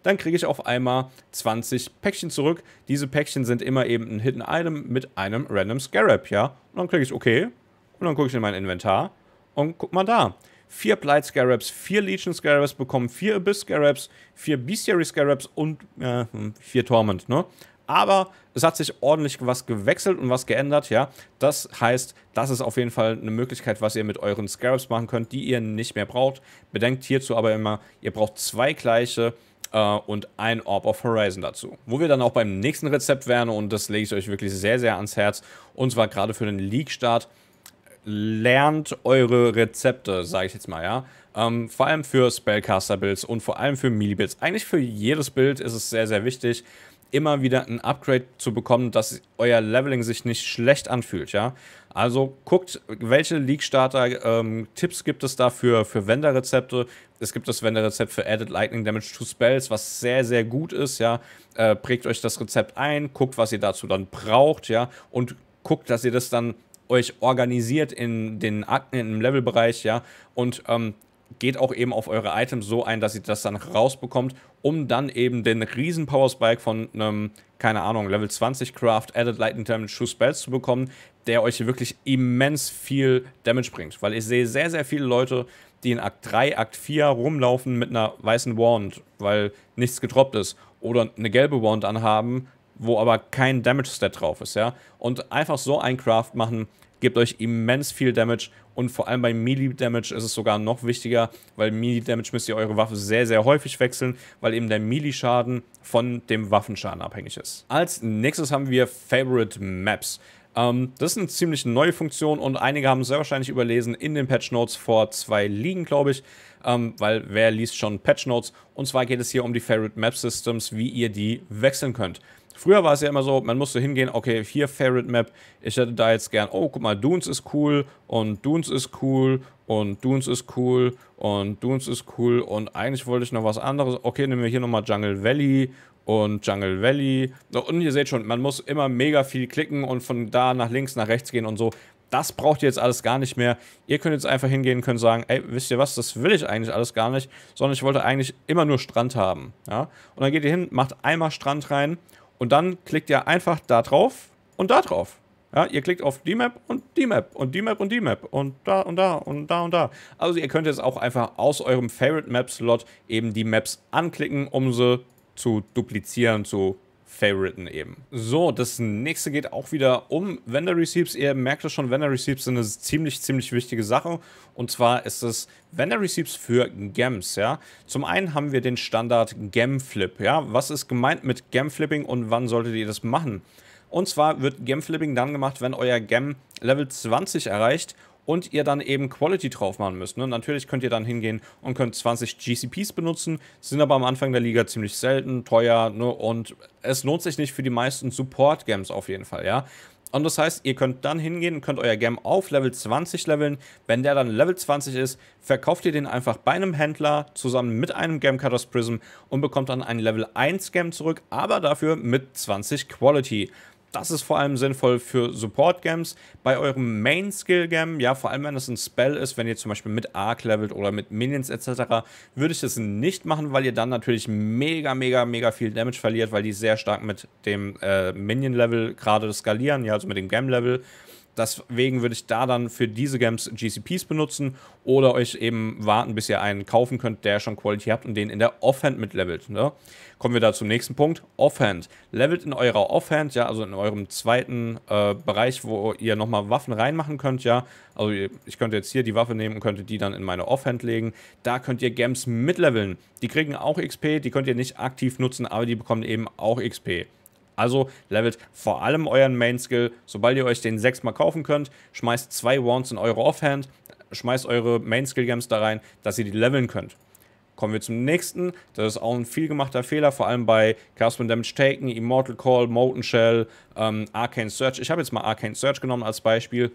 [SPEAKER 1] dann kriege ich auf einmal 20 Päckchen zurück. Diese Päckchen sind immer eben ein Hidden Item mit einem Random Scarab, ja. Und dann kriege ich okay und dann gucke ich in mein Inventar und guck mal da. Vier Blight Scarabs, vier Legion Scarabs bekommen, vier Abyss Scarabs, vier Bestiary Scarabs und äh, hm, vier Torment, ne? aber es hat sich ordentlich was gewechselt und was geändert, ja. Das heißt, das ist auf jeden Fall eine Möglichkeit, was ihr mit euren Scarabs machen könnt, die ihr nicht mehr braucht. Bedenkt hierzu aber immer, ihr braucht zwei gleiche äh, und ein Orb of Horizon dazu. Wo wir dann auch beim nächsten Rezept wären und das lege ich euch wirklich sehr, sehr ans Herz. Und zwar gerade für den League-Start. Lernt eure Rezepte, sage ich jetzt mal, ja. Ähm, vor allem für Spellcaster-Builds und vor allem für Melee-Builds. Eigentlich für jedes Bild ist es sehr, sehr wichtig, immer wieder ein Upgrade zu bekommen, dass euer Leveling sich nicht schlecht anfühlt, ja. Also guckt, welche League-Starter-Tipps ähm, gibt es da für, wender rezepte es gibt das Wende-Rezept für Added Lightning Damage to Spells, was sehr, sehr gut ist, ja. Äh, prägt euch das Rezept ein, guckt, was ihr dazu dann braucht, ja. Und guckt, dass ihr das dann euch organisiert in den Akten, im Levelbereich, ja. Und ähm, geht auch eben auf eure Items so ein, dass ihr das dann rausbekommt, um dann eben den riesen Power Spike von einem, keine Ahnung, Level 20 Craft Added Lightning Damage to Spells zu bekommen, der euch wirklich immens viel Damage bringt. Weil ich sehe sehr, sehr viele Leute, die in Akt 3, Akt 4 rumlaufen mit einer weißen Wand, weil nichts getroppt ist. Oder eine gelbe Wand anhaben, wo aber kein Damage-Stat drauf ist, ja. Und einfach so ein Craft machen, gibt euch immens viel Damage und vor allem bei Melee-Damage ist es sogar noch wichtiger, weil Melee-Damage müsst ihr eure Waffe sehr, sehr häufig wechseln, weil eben der Melee-Schaden von dem Waffenschaden abhängig ist. Als nächstes haben wir Favorite Maps. Ähm, das ist eine ziemlich neue Funktion und einige haben es sehr wahrscheinlich überlesen in den Patch Notes vor zwei Ligen, glaube ich. Ähm, weil wer liest schon Patch Notes? Und zwar geht es hier um die Favorite Map Systems, wie ihr die wechseln könnt. Früher war es ja immer so, man musste hingehen, okay, hier Favorite Map, ich hätte da jetzt gern, oh, guck mal, Dunes ist cool und Dunes ist cool und Dunes ist cool und Dunes ist cool und eigentlich wollte ich noch was anderes. Okay, nehmen wir hier nochmal Jungle Valley und Jungle Valley. Und ihr seht schon, man muss immer mega viel klicken und von da nach links, nach rechts gehen und so. Das braucht ihr jetzt alles gar nicht mehr. Ihr könnt jetzt einfach hingehen und sagen, ey, wisst ihr was, das will ich eigentlich alles gar nicht, sondern ich wollte eigentlich immer nur Strand haben. Ja? Und dann geht ihr hin, macht einmal Strand rein und dann klickt ihr einfach da drauf und da drauf. Ja, ihr klickt auf die Map und die Map und die Map und die Map und da und da und da und da. Also ihr könnt jetzt auch einfach aus eurem Favorite Map Slot eben die Maps anklicken, um sie zu duplizieren, zu favoriten eben. So, das nächste geht auch wieder um Vendor Receipts. Ihr merkt es schon, Vendor Receipts sind eine ziemlich, ziemlich wichtige Sache. Und zwar ist es Vendor Receipts für Gems, ja. Zum einen haben wir den Standard Gem Flip, ja. Was ist gemeint mit Gem Flipping und wann solltet ihr das machen? Und zwar wird Gem Flipping dann gemacht, wenn euer Gem Level 20 erreicht und ihr dann eben Quality drauf machen müsst. Ne? Natürlich könnt ihr dann hingehen und könnt 20 GCPs benutzen, sind aber am Anfang der Liga ziemlich selten, teuer ne? und es lohnt sich nicht für die meisten Support-Games auf jeden Fall, ja. Und das heißt, ihr könnt dann hingehen und könnt euer Gem auf Level 20 leveln. Wenn der dann Level 20 ist, verkauft ihr den einfach bei einem Händler zusammen mit einem Gem Cutters Prism und bekommt dann einen Level 1 Gem zurück, aber dafür mit 20 Quality. Das ist vor allem sinnvoll für Support-Games. Bei eurem Main-Skill-Game, ja, vor allem wenn das ein Spell ist, wenn ihr zum Beispiel mit Arc levelt oder mit Minions etc., würde ich das nicht machen, weil ihr dann natürlich mega, mega, mega viel Damage verliert, weil die sehr stark mit dem äh, Minion-Level gerade skalieren, ja, also mit dem Gam-Level. Deswegen würde ich da dann für diese Games GCPs benutzen oder euch eben warten, bis ihr einen kaufen könnt, der schon Quality habt und den in der Offhand mitlevelt. Ne? Kommen wir da zum nächsten Punkt. Offhand. Levelt in eurer Offhand, ja, also in eurem zweiten äh, Bereich, wo ihr nochmal Waffen reinmachen könnt, ja. Also ich könnte jetzt hier die Waffe nehmen und könnte die dann in meine Offhand legen. Da könnt ihr Games mitleveln. Die kriegen auch XP, die könnt ihr nicht aktiv nutzen, aber die bekommen eben auch XP. Also levelt vor allem euren Main Skill. Sobald ihr euch den sechsmal kaufen könnt, schmeißt zwei Wands in eure Offhand, schmeißt eure Main Skill Gems da rein, dass ihr die leveln könnt. Kommen wir zum nächsten. Das ist auch ein vielgemachter Fehler, vor allem bei Cast Damage Taken, Immortal Call, Molten Shell, ähm, Arcane Search. Ich habe jetzt mal Arcane Search genommen als Beispiel.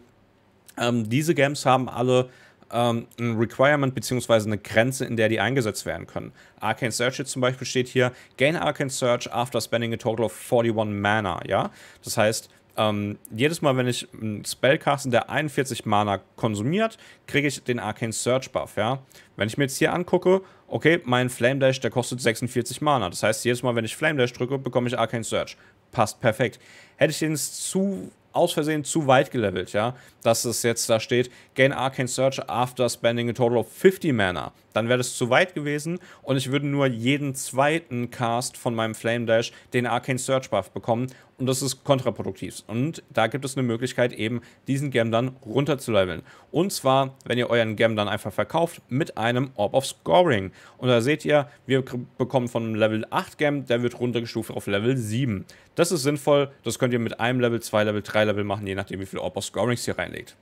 [SPEAKER 1] Ähm, diese Gems haben alle ähm, ein Requirement bzw. eine Grenze, in der die eingesetzt werden können. Arcane Search jetzt zum Beispiel steht hier, gain Arcane Search after spending a total of 41 Mana, ja? Das heißt, ähm, jedes Mal, wenn ich einen Spell casten, der 41 Mana konsumiert, kriege ich den Arcane Search Buff, ja? Wenn ich mir jetzt hier angucke, okay, mein Flame Dash, der kostet 46 Mana. Das heißt, jedes Mal, wenn ich Flame Dash drücke, bekomme ich Arcane Search. Passt perfekt. Hätte ich den zu aus Versehen zu weit gelevelt, ja. Dass es jetzt da steht, gain Arcane Search after spending a total of 50 Mana. Dann wäre das zu weit gewesen und ich würde nur jeden zweiten Cast von meinem Flame Dash den Arcane Search Buff bekommen und das ist kontraproduktiv. Und da gibt es eine Möglichkeit, eben diesen dann runterzuleveln. Und zwar, wenn ihr euren dann einfach verkauft mit einem Orb of Scoring. Und da seht ihr, wir bekommen von Level 8 Gam, der wird runtergestuft auf Level 7. Das ist sinnvoll, das könnt ihr mit einem Level, zwei Level, drei Level machen, je nachdem, wie viel Orb of Scorings ihr reinlegt.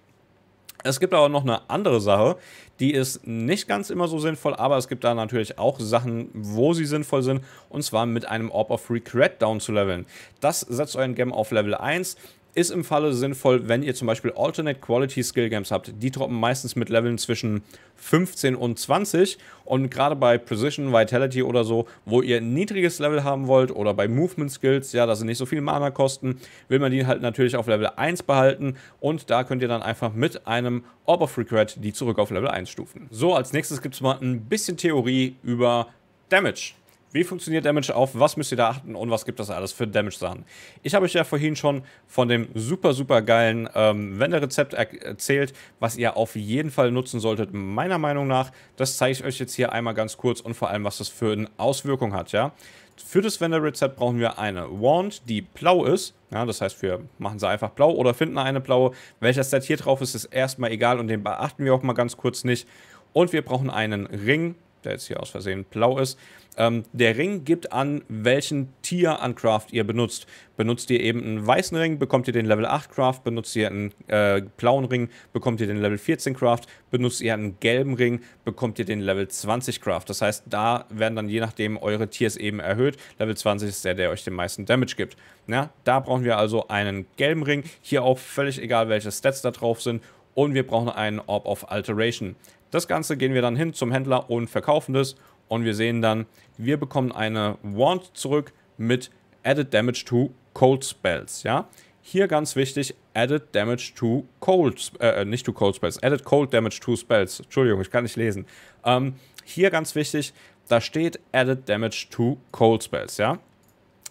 [SPEAKER 1] Es gibt aber noch eine andere Sache, die ist nicht ganz immer so sinnvoll, aber es gibt da natürlich auch Sachen, wo sie sinnvoll sind, und zwar mit einem Orb of Regret down zu leveln. Das setzt euren Gem auf Level 1, ist im Falle sinnvoll, wenn ihr zum Beispiel Alternate Quality Skill Games habt. Die droppen meistens mit Leveln zwischen 15 und 20. Und gerade bei Precision, Vitality oder so, wo ihr ein niedriges Level haben wollt oder bei Movement Skills, ja, da sind nicht so viele Mana kosten, will man die halt natürlich auf Level 1 behalten. Und da könnt ihr dann einfach mit einem Orb of Regret die zurück auf Level 1 stufen. So, als nächstes gibt es mal ein bisschen Theorie über Damage. Wie funktioniert Damage auf? Was müsst ihr da achten? Und was gibt das alles für Damage-Sachen? Ich habe euch ja vorhin schon von dem super, super geilen ähm, wende er erzählt, was ihr auf jeden Fall nutzen solltet, meiner Meinung nach. Das zeige ich euch jetzt hier einmal ganz kurz und vor allem, was das für eine Auswirkung hat, ja. Für das wende brauchen wir eine Wand, die blau ist. Ja, das heißt, wir machen sie einfach blau oder finden eine blaue. Welcher Set hier drauf ist, ist erstmal egal und den beachten wir auch mal ganz kurz nicht. Und wir brauchen einen Ring, der jetzt hier aus Versehen blau ist. Ähm, der Ring gibt an, welchen Tier an Craft ihr benutzt. Benutzt ihr eben einen weißen Ring, bekommt ihr den Level 8 Craft. Benutzt ihr einen äh, blauen Ring, bekommt ihr den Level 14 Craft. Benutzt ihr einen gelben Ring, bekommt ihr den Level 20 Craft. Das heißt, da werden dann je nachdem eure Tiers eben erhöht. Level 20 ist der, der euch den meisten Damage gibt. Ja, da brauchen wir also einen gelben Ring. Hier auch völlig egal, welche Stats da drauf sind und wir brauchen einen Orb of Alteration. Das Ganze gehen wir dann hin zum Händler und verkaufen das und wir sehen dann, wir bekommen eine Wand zurück mit Added Damage to Cold Spells, ja. Hier ganz wichtig, Added Damage to Cold, äh, äh, nicht to Cold Spells, Added Cold Damage to Spells, Entschuldigung, ich kann nicht lesen. Ähm, hier ganz wichtig, da steht Added Damage to Cold Spells, ja.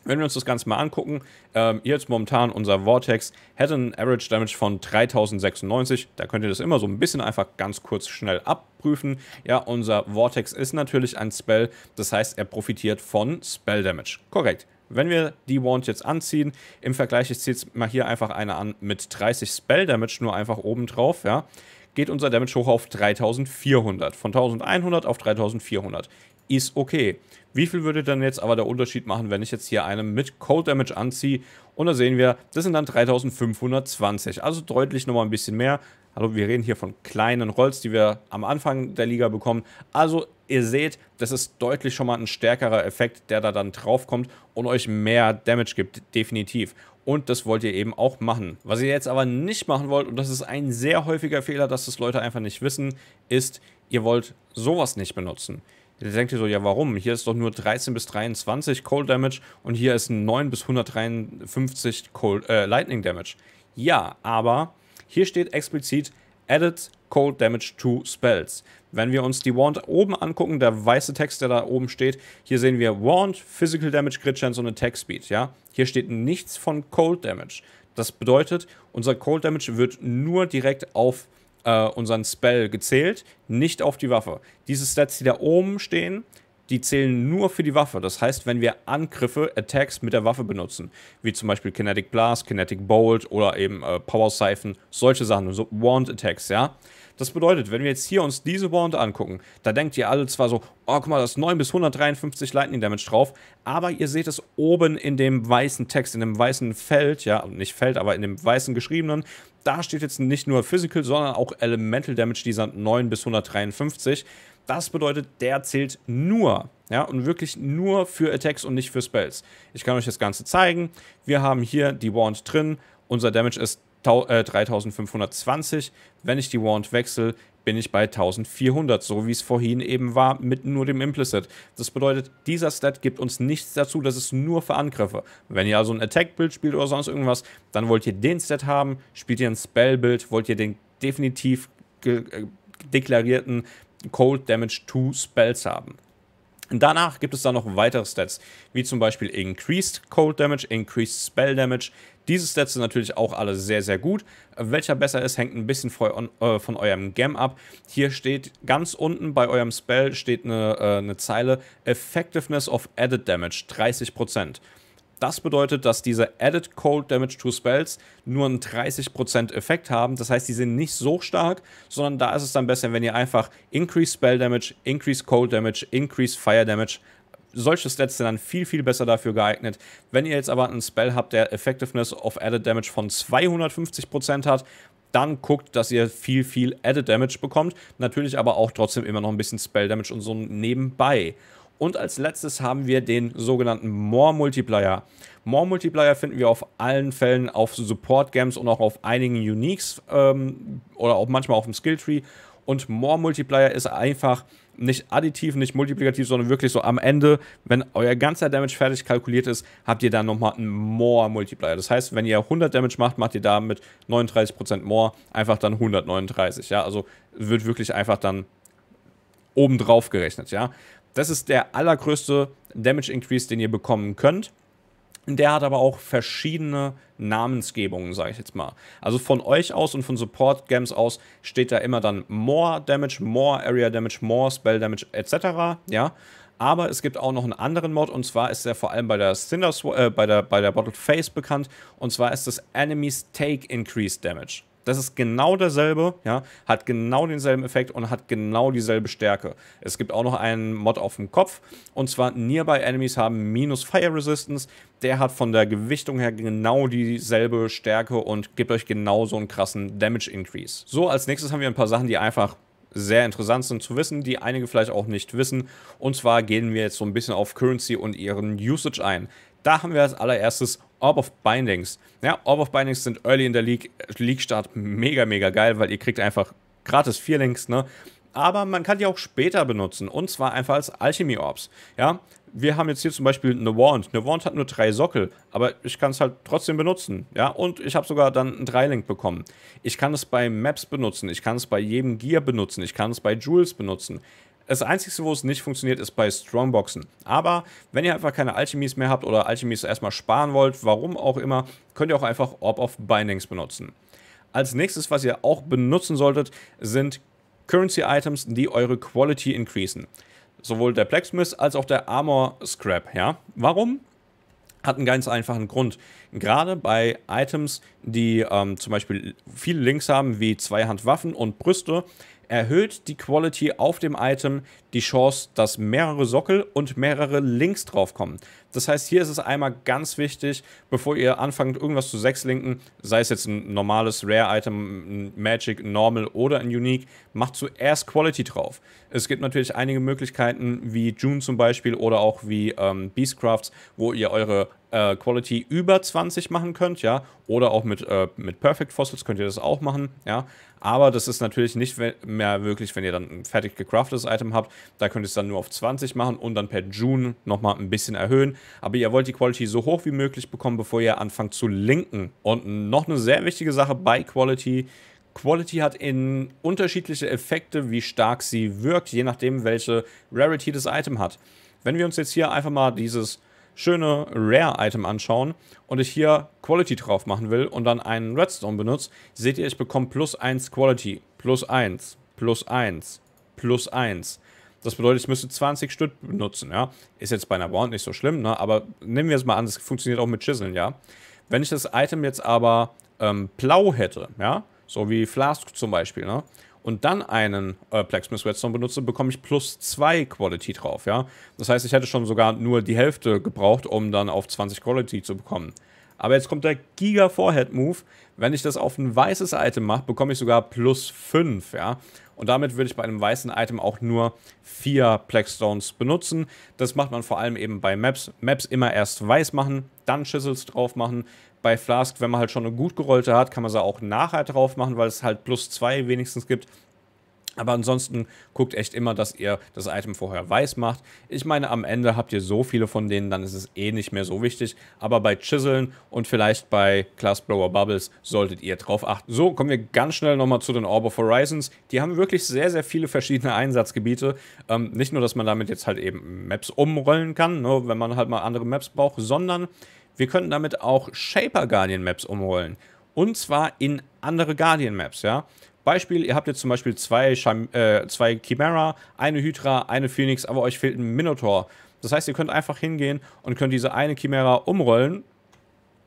[SPEAKER 1] Wenn wir uns das Ganze mal angucken, ähm, jetzt momentan unser Vortex hätte einen Average Damage von 3096. Da könnt ihr das immer so ein bisschen einfach ganz kurz schnell abprüfen. Ja, unser Vortex ist natürlich ein Spell, das heißt, er profitiert von Spell Damage. Korrekt. Wenn wir die Wand jetzt anziehen, im Vergleich, ich ziehe jetzt mal hier einfach eine an mit 30 Spell Damage, nur einfach oben drauf, ja, geht unser Damage hoch auf 3400. Von 1100 auf 3400 ist okay. Wie viel würde dann jetzt aber der Unterschied machen, wenn ich jetzt hier einen mit Cold Damage anziehe? Und da sehen wir, das sind dann 3520, also deutlich nochmal ein bisschen mehr. Hallo, wir reden hier von kleinen Rolls, die wir am Anfang der Liga bekommen. Also ihr seht, das ist deutlich schon mal ein stärkerer Effekt, der da dann draufkommt und euch mehr Damage gibt, definitiv. Und das wollt ihr eben auch machen. Was ihr jetzt aber nicht machen wollt, und das ist ein sehr häufiger Fehler, dass das Leute einfach nicht wissen, ist, ihr wollt sowas nicht benutzen. Ihr denkt ihr so, ja warum? Hier ist doch nur 13 bis 23 Cold Damage und hier ist 9 bis 153 Cold, äh, Lightning Damage. Ja, aber hier steht explizit Added Cold Damage to Spells. Wenn wir uns die Wand oben angucken, der weiße Text, der da oben steht, hier sehen wir Wand, Physical Damage, Crit Chance und Attack Speed. Ja? Hier steht nichts von Cold Damage. Das bedeutet, unser Cold Damage wird nur direkt auf äh, unseren Spell gezählt, nicht auf die Waffe. Diese Stats, die da oben stehen, die zählen nur für die Waffe. Das heißt, wenn wir Angriffe, Attacks mit der Waffe benutzen, wie zum Beispiel Kinetic Blast, Kinetic Bolt oder eben äh, Power Siphon, solche Sachen, so Wand Attacks, ja, das bedeutet, wenn wir jetzt hier uns diese Wand angucken, da denkt ihr alle zwar so, oh guck mal, das ist 9 bis 153 Lightning Damage drauf, aber ihr seht es oben in dem weißen Text, in dem weißen Feld, ja, also nicht Feld, aber in dem weißen geschriebenen, da steht jetzt nicht nur Physical, sondern auch Elemental Damage dieser 9 bis 153. Das bedeutet, der zählt nur, ja, und wirklich nur für Attacks und nicht für Spells. Ich kann euch das Ganze zeigen. Wir haben hier die Wand drin. Unser Damage ist 3520. Äh, Wenn ich die Wand wechsle, bin ich bei 1400, so wie es vorhin eben war, mit nur dem Implicit. Das bedeutet, dieser Stat gibt uns nichts dazu, das ist nur für Angriffe. Wenn ihr also ein Attack-Bild spielt oder sonst irgendwas, dann wollt ihr den Stat haben, spielt ihr ein Spell-Bild, wollt ihr den definitiv äh, deklarierten Cold Damage to Spells haben. Danach gibt es dann noch weitere Stats, wie zum Beispiel Increased Cold Damage, Increased Spell Damage, diese Stats sind natürlich auch alle sehr, sehr gut. Welcher besser ist, hängt ein bisschen von, äh, von eurem Gam ab. Hier steht ganz unten bei eurem Spell steht eine, äh, eine Zeile Effectiveness of Added Damage 30%. Das bedeutet, dass diese Added Cold Damage to Spells nur einen 30% Effekt haben. Das heißt, die sind nicht so stark, sondern da ist es dann besser, wenn ihr einfach Increase Spell Damage, Increase Cold Damage, Increase Fire Damage solche Stats sind dann viel, viel besser dafür geeignet. Wenn ihr jetzt aber einen Spell habt, der Effectiveness of Added Damage von 250% hat, dann guckt, dass ihr viel, viel Added Damage bekommt. Natürlich aber auch trotzdem immer noch ein bisschen Spell Damage und so nebenbei. Und als letztes haben wir den sogenannten More Multiplier. More Multiplier finden wir auf allen Fällen auf Support Games und auch auf einigen Uniques ähm, oder auch manchmal auf dem Skill Tree. Und More Multiplier ist einfach nicht additiv, nicht multiplikativ, sondern wirklich so am Ende, wenn euer ganzer Damage fertig kalkuliert ist, habt ihr dann nochmal einen More Multiplier. Das heißt, wenn ihr 100 Damage macht, macht ihr damit 39% More, einfach dann 139, ja, also wird wirklich einfach dann obendrauf gerechnet, ja. Das ist der allergrößte Damage Increase, den ihr bekommen könnt. Der hat aber auch verschiedene Namensgebungen, sage ich jetzt mal. Also von euch aus und von Support Games aus steht da immer dann More Damage, More Area Damage, More Spell Damage etc. Ja, aber es gibt auch noch einen anderen Mod und zwar ist er vor allem bei der Cinder äh, bei der bei der Bottled Face bekannt und zwar ist das Enemies Take Increased Damage. Das ist genau derselbe, ja, hat genau denselben Effekt und hat genau dieselbe Stärke. Es gibt auch noch einen Mod auf dem Kopf und zwar Nearby Enemies haben minus Fire Resistance. Der hat von der Gewichtung her genau dieselbe Stärke und gibt euch genau so einen krassen Damage Increase. So, als nächstes haben wir ein paar Sachen, die einfach sehr interessant sind zu wissen, die einige vielleicht auch nicht wissen. Und zwar gehen wir jetzt so ein bisschen auf Currency und ihren Usage ein. Da haben wir als allererstes Orb of Bindings. Ja, Orb of Bindings sind early in der League, League-Start mega, mega geil, weil ihr kriegt einfach gratis vier Links, ne? Aber man kann die auch später benutzen und zwar einfach als Alchemy Orbs. Ja, wir haben jetzt hier zum Beispiel eine Wand. Eine Wand hat nur drei Sockel, aber ich kann es halt trotzdem benutzen. Ja, und ich habe sogar dann einen Dreilink bekommen. Ich kann es bei Maps benutzen, ich kann es bei jedem Gear benutzen, ich kann es bei Jewels benutzen. Das Einzige, wo es nicht funktioniert, ist bei Strongboxen. Aber wenn ihr einfach keine Alchemies mehr habt oder Alchemies erstmal sparen wollt, warum auch immer, könnt ihr auch einfach Orb of Bindings benutzen. Als nächstes, was ihr auch benutzen solltet, sind Currency-Items, die eure Quality increasen. Sowohl der Blacksmith als auch der Armor Scrap, ja. Warum? Hat einen ganz einfachen Grund. Gerade bei Items, die ähm, zum Beispiel viele Links haben, wie Zweihandwaffen und Brüste, erhöht die Quality auf dem Item die Chance, dass mehrere Sockel und mehrere Links drauf kommen. Das heißt, hier ist es einmal ganz wichtig, bevor ihr anfangt, irgendwas zu sechs linken, sei es jetzt ein normales Rare-Item, Magic, Normal oder ein Unique, macht zuerst Quality drauf. Es gibt natürlich einige Möglichkeiten, wie June zum Beispiel oder auch wie ähm, Beastcrafts, wo ihr eure äh, Quality über 20 machen könnt, ja, oder auch mit, äh, mit Perfect Fossils könnt ihr das auch machen, ja, aber das ist natürlich nicht mehr möglich, wenn ihr dann ein fertig gecraftetes Item habt, da könnt ihr es dann nur auf 20 machen und dann per June nochmal ein bisschen erhöhen, aber ihr wollt die Quality so hoch wie möglich bekommen, bevor ihr anfangt zu linken und noch eine sehr wichtige Sache bei Quality, Quality hat in unterschiedliche Effekte, wie stark sie wirkt, je nachdem, welche Rarity das Item hat. Wenn wir uns jetzt hier einfach mal dieses schöne Rare-Item anschauen und ich hier Quality drauf machen will und dann einen Redstone benutze, seht ihr, ich bekomme plus 1 Quality, plus 1, plus 1, plus 1. Das bedeutet, ich müsste 20 Stück benutzen, ja. Ist jetzt bei einer Wand nicht so schlimm, ne? aber nehmen wir es mal an, das funktioniert auch mit Chiseln, ja. Wenn ich das Item jetzt aber ähm, blau hätte, ja, so wie Flask zum Beispiel, ne? und dann einen äh, Blacksmith Redstone benutze, bekomme ich plus 2 Quality drauf, ja. Das heißt, ich hätte schon sogar nur die Hälfte gebraucht, um dann auf 20 Quality zu bekommen. Aber jetzt kommt der Giga Forehead Move. Wenn ich das auf ein weißes Item mache, bekomme ich sogar plus 5, ja. Und damit würde ich bei einem weißen Item auch nur vier Blackstones benutzen. Das macht man vor allem eben bei Maps. Maps immer erst weiß machen, dann Chisels drauf machen. Bei Flask, wenn man halt schon eine gut gerollte hat, kann man sie auch nachher drauf machen, weil es halt plus zwei wenigstens gibt. Aber ansonsten guckt echt immer, dass ihr das Item vorher weiß macht. Ich meine, am Ende habt ihr so viele von denen, dann ist es eh nicht mehr so wichtig. Aber bei Chiseln und vielleicht bei Class Blower Bubbles solltet ihr drauf achten. So, kommen wir ganz schnell nochmal zu den Orb of Horizons. Die haben wirklich sehr, sehr viele verschiedene Einsatzgebiete. Ähm, nicht nur, dass man damit jetzt halt eben Maps umrollen kann, ne, wenn man halt mal andere Maps braucht, sondern wir könnten damit auch Shaper Guardian Maps umrollen. Und zwar in andere Guardian Maps, ja. Beispiel, ihr habt jetzt zum Beispiel zwei, Chim äh, zwei Chimera, eine Hydra, eine Phoenix, aber euch fehlt ein Minotaur. Das heißt, ihr könnt einfach hingehen und könnt diese eine Chimera umrollen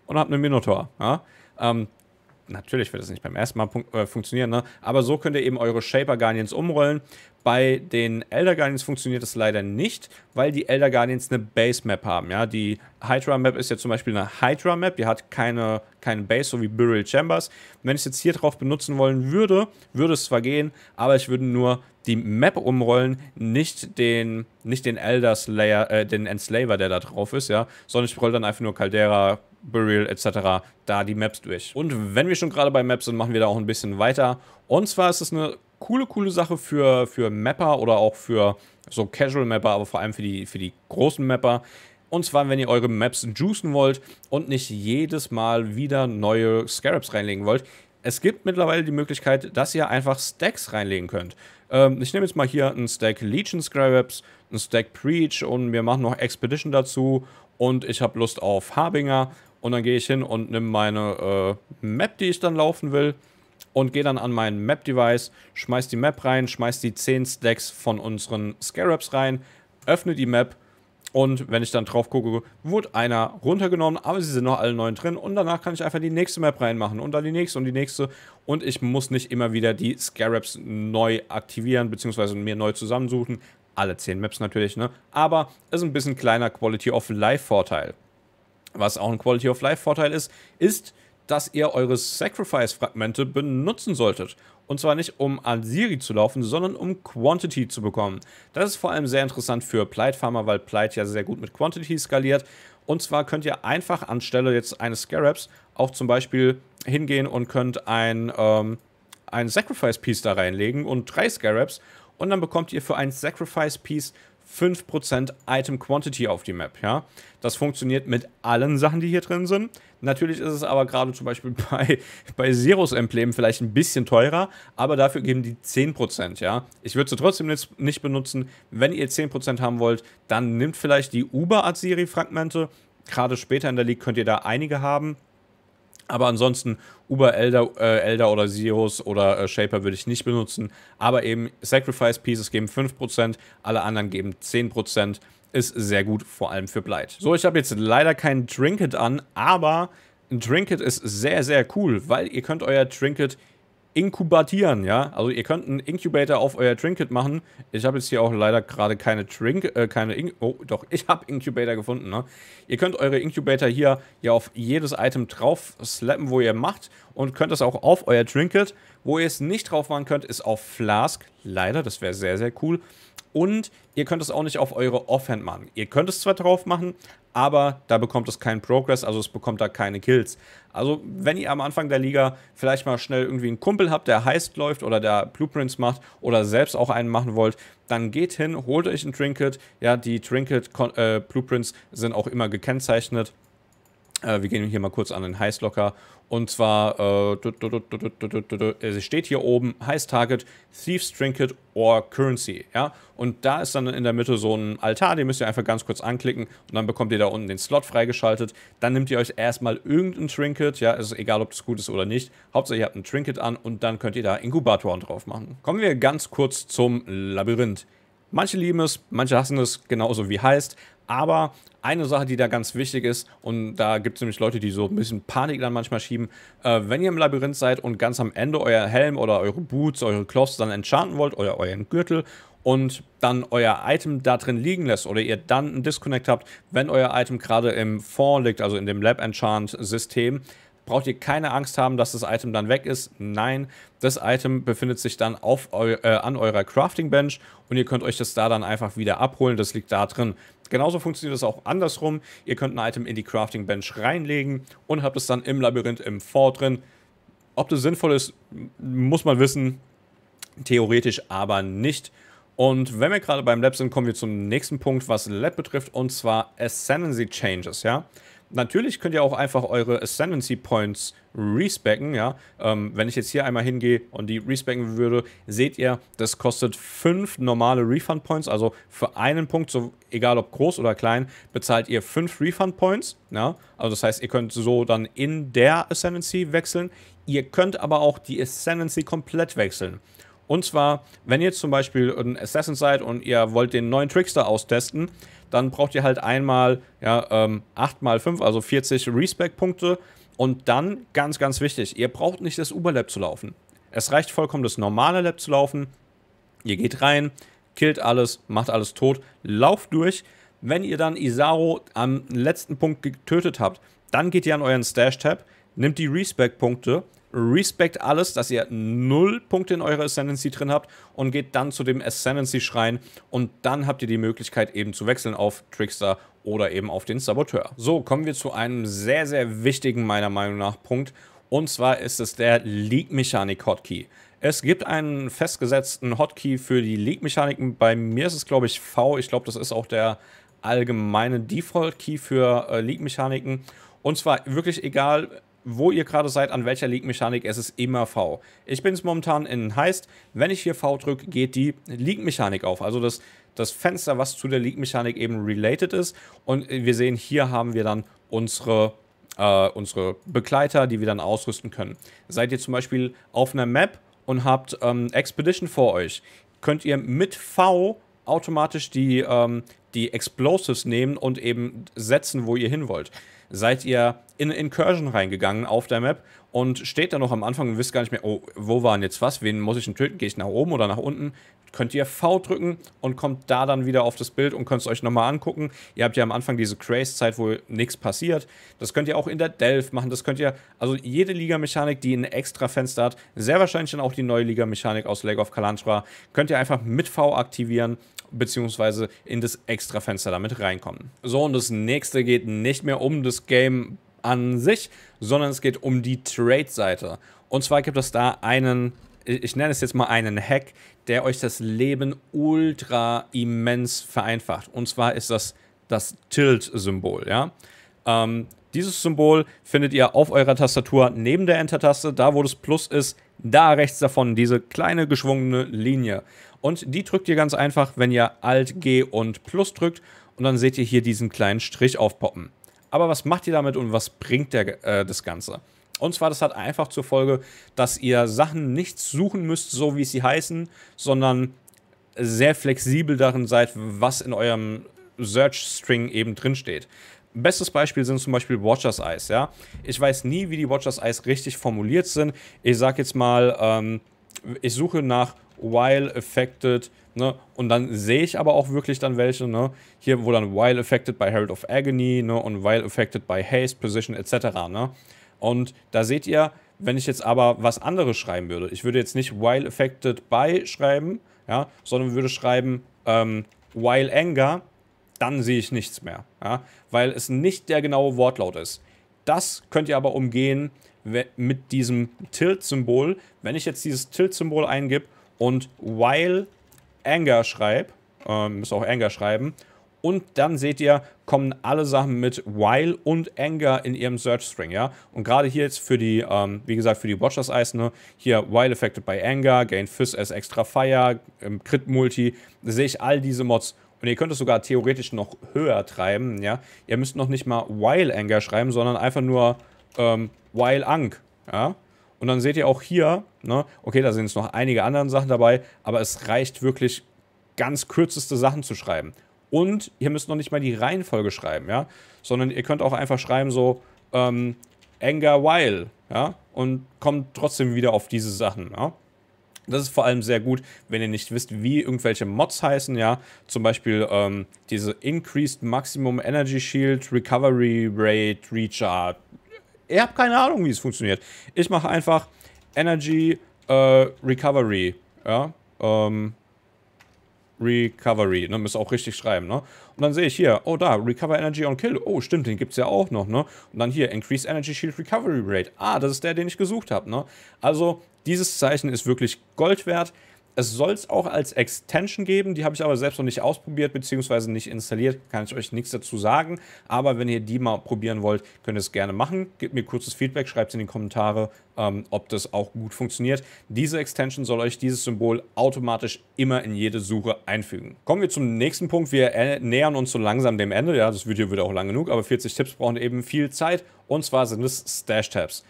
[SPEAKER 1] und habt eine Minotaur. Ja? Ähm, natürlich wird das nicht beim ersten Mal äh, funktionieren, ne? aber so könnt ihr eben eure Shaper Guardians umrollen, bei den Elder Guardians funktioniert das leider nicht, weil die Elder Guardians eine Base Map haben. Ja, die Hydra Map ist ja zum Beispiel eine Hydra Map, die hat keine, keine Base, so wie Burial Chambers. Wenn ich es jetzt hier drauf benutzen wollen würde, würde es zwar gehen, aber ich würde nur die Map umrollen, nicht den, nicht den Elder Slayer, äh, den Enslaver, der da drauf ist, ja, sondern ich roll dann einfach nur Caldera, Burial etc. da die Maps durch. Und wenn wir schon gerade bei Maps sind, machen wir da auch ein bisschen weiter. Und zwar ist es eine coole, coole Sache für, für Mapper oder auch für so Casual Mapper, aber vor allem für die, für die großen Mapper. Und zwar, wenn ihr eure Maps juicen wollt und nicht jedes Mal wieder neue Scarabs reinlegen wollt, es gibt mittlerweile die Möglichkeit, dass ihr einfach Stacks reinlegen könnt. Ähm, ich nehme jetzt mal hier einen Stack Legion Scarabs, einen Stack Preach und wir machen noch Expedition dazu und ich habe Lust auf Harbinger und dann gehe ich hin und nehme meine äh, Map, die ich dann laufen will und gehe dann an mein Map-Device, schmeiß die Map rein, schmeiß die 10 Stacks von unseren Scarabs rein, öffne die Map und wenn ich dann drauf gucke, wurde einer runtergenommen, aber sie sind noch alle neun drin. Und danach kann ich einfach die nächste Map reinmachen und dann die nächste und die nächste. Und ich muss nicht immer wieder die Scarabs neu aktivieren, beziehungsweise mir neu zusammensuchen. Alle zehn Maps natürlich, ne? Aber es ist ein bisschen kleiner Quality of Life Vorteil. Was auch ein Quality of Life Vorteil ist, ist, dass ihr eure Sacrifice-Fragmente benutzen solltet. Und zwar nicht, um Alsiri zu laufen, sondern um Quantity zu bekommen. Das ist vor allem sehr interessant für Plight Farmer, weil Plight ja sehr gut mit Quantity skaliert. Und zwar könnt ihr einfach anstelle jetzt eines Scarabs auch zum Beispiel hingehen und könnt ein, ähm, ein Sacrifice-Piece da reinlegen und drei Scarabs. Und dann bekommt ihr für ein Sacrifice-Piece 5% Item Quantity auf die Map, ja. Das funktioniert mit allen Sachen, die hier drin sind. Natürlich ist es aber gerade zum Beispiel (laughs) bei, bei Zeros Emblem vielleicht ein bisschen teurer, aber dafür geben die 10%, ja. Ich würde sie trotzdem nicht benutzen. Wenn ihr 10% haben wollt, dann nimmt vielleicht die Uber Aziri Fragmente. Gerade später in der League könnt ihr da einige haben. Aber ansonsten Uber Elder, äh, Elder oder Zeros oder äh, Shaper würde ich nicht benutzen. Aber eben Sacrifice Pieces geben 5%, alle anderen geben 10% ist sehr gut, vor allem für Blight. So, ich habe jetzt leider kein Trinket an, aber ein Trinket ist sehr, sehr cool, weil ihr könnt euer Trinket inkubatieren, ja. Also ihr könnt einen Incubator auf euer Trinket machen. Ich habe jetzt hier auch leider gerade keine Trink, äh, keine, In oh doch, (laughs) ich habe Incubator gefunden, ne? Ihr könnt eure Incubator hier ja auf jedes Item drauf slappen, wo ihr macht und könnt das auch auf euer Trinket. Wo ihr es nicht drauf machen könnt, ist auf Flask, leider, das wäre sehr, sehr cool. Und ihr könnt es auch nicht auf eure Offhand machen. Ihr könnt es zwar drauf machen, aber da bekommt es keinen Progress, also es bekommt da keine Kills. Also wenn ihr am Anfang der Liga vielleicht mal schnell irgendwie einen Kumpel habt, der heißt läuft oder der Blueprints macht oder selbst auch einen machen wollt, dann geht hin, holt euch ein Trinket. Ja, die Trinket-Blueprints äh, sind auch immer gekennzeichnet. Äh, wir gehen hier mal kurz an den Heißlocker. Und zwar, es steht hier oben, Heiß Target, Thieves Trinket or Currency. Ja? Und da ist dann in der Mitte so ein Altar, den müsst ihr einfach ganz kurz anklicken und dann bekommt ihr da unten den Slot freigeschaltet. Dann nehmt ihr euch erstmal irgendein Trinket, ja, es ist egal, ob das gut ist oder nicht. Hauptsache ihr habt ein Trinket an und dann könnt ihr da Inkubatoren drauf machen. Kommen wir ganz kurz zum Labyrinth. Manche lieben es, manche hassen es, genauso wie heißt. Aber eine Sache, die da ganz wichtig ist, und da gibt es nämlich Leute, die so ein bisschen Panik dann manchmal schieben, äh, wenn ihr im Labyrinth seid und ganz am Ende euer Helm oder eure Boots, eure Cloths dann enchanten wollt, oder euren Gürtel und dann euer Item da drin liegen lässt oder ihr dann einen Disconnect habt, wenn euer Item gerade im Fond liegt, also in dem Lab Enchant System, braucht ihr keine Angst haben, dass das Item dann weg ist. Nein, das Item befindet sich dann eu äh, an eurer Crafting Bench und ihr könnt euch das da dann einfach wieder abholen. Das liegt da drin. Genauso funktioniert es auch andersrum. Ihr könnt ein Item in die Crafting Bench reinlegen und habt es dann im Labyrinth im Fort drin. Ob das sinnvoll ist, muss man wissen. Theoretisch aber nicht. Und wenn wir gerade beim Lab sind, kommen wir zum nächsten Punkt, was Lab betrifft, und zwar Ascendancy Changes, ja. Natürlich könnt ihr auch einfach eure Ascendancy Points respecken, ja. Ähm, wenn ich jetzt hier einmal hingehe und die respecken würde, seht ihr, das kostet 5 normale Refund Points, also für einen Punkt, so egal ob groß oder klein, bezahlt ihr 5 Refund Points, ja. Also das heißt, ihr könnt so dann in der Ascendancy wechseln. Ihr könnt aber auch die Ascendancy komplett wechseln. Und zwar, wenn ihr zum Beispiel ein Assassin seid und ihr wollt den neuen Trickster austesten, dann braucht ihr halt einmal ja, ähm, 8 x 5, also 40 Respec-Punkte. Und dann, ganz, ganz wichtig, ihr braucht nicht das Uber-Lab zu laufen. Es reicht vollkommen, das normale Lab zu laufen. Ihr geht rein, killt alles, macht alles tot, lauft durch. Wenn ihr dann Isaro am letzten Punkt getötet habt, dann geht ihr an euren Stash-Tab, nimmt die Respec-Punkte Respect alles, dass ihr null Punkte in eurer Ascendancy drin habt und geht dann zu dem Ascendancy-Schrein und dann habt ihr die Möglichkeit eben zu wechseln auf Trickster oder eben auf den Saboteur. So, kommen wir zu einem sehr, sehr wichtigen meiner Meinung nach Punkt und zwar ist es der Leak-Mechanik-Hotkey. Es gibt einen festgesetzten Hotkey für die Leak-Mechaniken. Bei mir ist es, glaube ich, V. Ich glaube, das ist auch der allgemeine Default-Key für äh, Leak-Mechaniken. Und zwar wirklich egal, wo ihr gerade seid, an welcher League-Mechanik, es ist immer V. Ich bin es momentan in Heist. Wenn ich hier V drücke, geht die League-Mechanik auf. Also das, das Fenster, was zu der League-Mechanik eben related ist. Und wir sehen, hier haben wir dann unsere, äh, unsere Begleiter, die wir dann ausrüsten können. Seid ihr zum Beispiel auf einer Map und habt ähm, Expedition vor euch, könnt ihr mit V automatisch die, ähm, die Explosives nehmen und eben setzen, wo ihr hin wollt seid ihr in Incursion reingegangen auf der Map und steht da noch am Anfang und wisst gar nicht mehr, oh, wo waren jetzt was, wen muss ich denn töten, gehe ich nach oben oder nach unten, könnt ihr V drücken und kommt da dann wieder auf das Bild und könnt es euch nochmal angucken. Ihr habt ja am Anfang diese Craze-Zeit, wo nichts passiert. Das könnt ihr auch in der Delph machen, das könnt ihr, also jede Liga-Mechanik, die ein extra Fenster hat, sehr wahrscheinlich dann auch die neue Liga-Mechanik aus Lake of Calantra, könnt ihr einfach mit V aktivieren beziehungsweise in das extra Fenster damit reinkommen. So, und das nächste geht nicht mehr um das Game an sich, sondern es geht um die Trade-Seite. Und zwar gibt es da einen, ich nenne es jetzt mal einen Hack, der euch das Leben ultra immens vereinfacht. Und zwar ist das das Tilt-Symbol, ja. Ähm, dieses Symbol findet ihr auf eurer Tastatur neben der Enter-Taste, da wo das Plus ist, da rechts davon, diese kleine geschwungene Linie. Und die drückt ihr ganz einfach, wenn ihr Alt, G und Plus drückt. Und dann seht ihr hier diesen kleinen Strich aufpoppen. Aber was macht ihr damit und was bringt der, äh, das Ganze? Und zwar, das hat einfach zur Folge, dass ihr Sachen nicht suchen müsst, so wie sie heißen, sondern sehr flexibel darin seid, was in eurem Search-String eben drinsteht. Bestes Beispiel sind zum Beispiel Watchers Eyes, ja. Ich weiß nie, wie die Watchers Eyes richtig formuliert sind. Ich sage jetzt mal, ähm, ich suche nach while affected, ne? Und dann sehe ich aber auch wirklich dann welche, ne? Hier, wo dann while affected by Herald of Agony, ne? Und while affected by Haste, Position, etc., ne? Und da seht ihr, wenn ich jetzt aber was anderes schreiben würde, ich würde jetzt nicht while affected by schreiben, ja? Sondern würde schreiben, ähm, while anger, dann sehe ich nichts mehr, ja? Weil es nicht der genaue Wortlaut ist. Das könnt ihr aber umgehen mit diesem Tilt-Symbol. Wenn ich jetzt dieses Tilt-Symbol eingib und while anger schreibe, äh, müsst auch anger schreiben, und dann seht ihr, kommen alle Sachen mit While und Anger in ihrem Search String, ja. Und gerade hier jetzt für die, ähm, wie gesagt, für die Watchers Eis, ne, hier While affected by Anger, Gain Fizz as extra Fire, ähm, Crit Multi, sehe ich all diese Mods. Und ihr könnt es sogar theoretisch noch höher treiben, ja. Ihr müsst noch nicht mal While Anger schreiben, sondern einfach nur ähm, While Ank, ja. Und dann seht ihr auch hier, ne, okay, da sind jetzt noch einige andere Sachen dabei, aber es reicht wirklich ganz kürzeste Sachen zu schreiben. Und ihr müsst noch nicht mal die Reihenfolge schreiben, ja, sondern ihr könnt auch einfach schreiben so, ähm, Anger While, ja, und kommt trotzdem wieder auf diese Sachen, ja. Das ist vor allem sehr gut, wenn ihr nicht wisst, wie irgendwelche Mods heißen, ja. Zum Beispiel ähm, diese Increased Maximum Energy Shield, Recovery Rate, Recharge, ich habe keine Ahnung, wie es funktioniert. Ich mache einfach Energy äh, Recovery. Ja, ähm, Recovery, ne? Müsst auch richtig schreiben, ne? Und dann sehe ich hier, oh da, Recover Energy on Kill. Oh, stimmt, den gibt es ja auch noch, ne? Und dann hier, Increase Energy Shield Recovery Rate. Ah, das ist der, den ich gesucht habe, ne? Also, dieses Zeichen ist wirklich Gold wert. Es soll es auch als Extension geben, die habe ich aber selbst noch nicht ausprobiert bzw. nicht installiert, kann ich euch nichts dazu sagen. Aber wenn ihr die mal probieren wollt, könnt ihr es gerne machen. Gebt mir kurzes Feedback, schreibt es in die Kommentare, ähm, ob das auch gut funktioniert. Diese Extension soll euch dieses Symbol automatisch immer in jede Suche einfügen. Kommen wir zum nächsten Punkt. Wir nähern uns so langsam dem Ende. Ja, das Video wird auch lang genug, aber 40 Tipps brauchen eben viel Zeit. Und zwar sind es Stash-Tabs.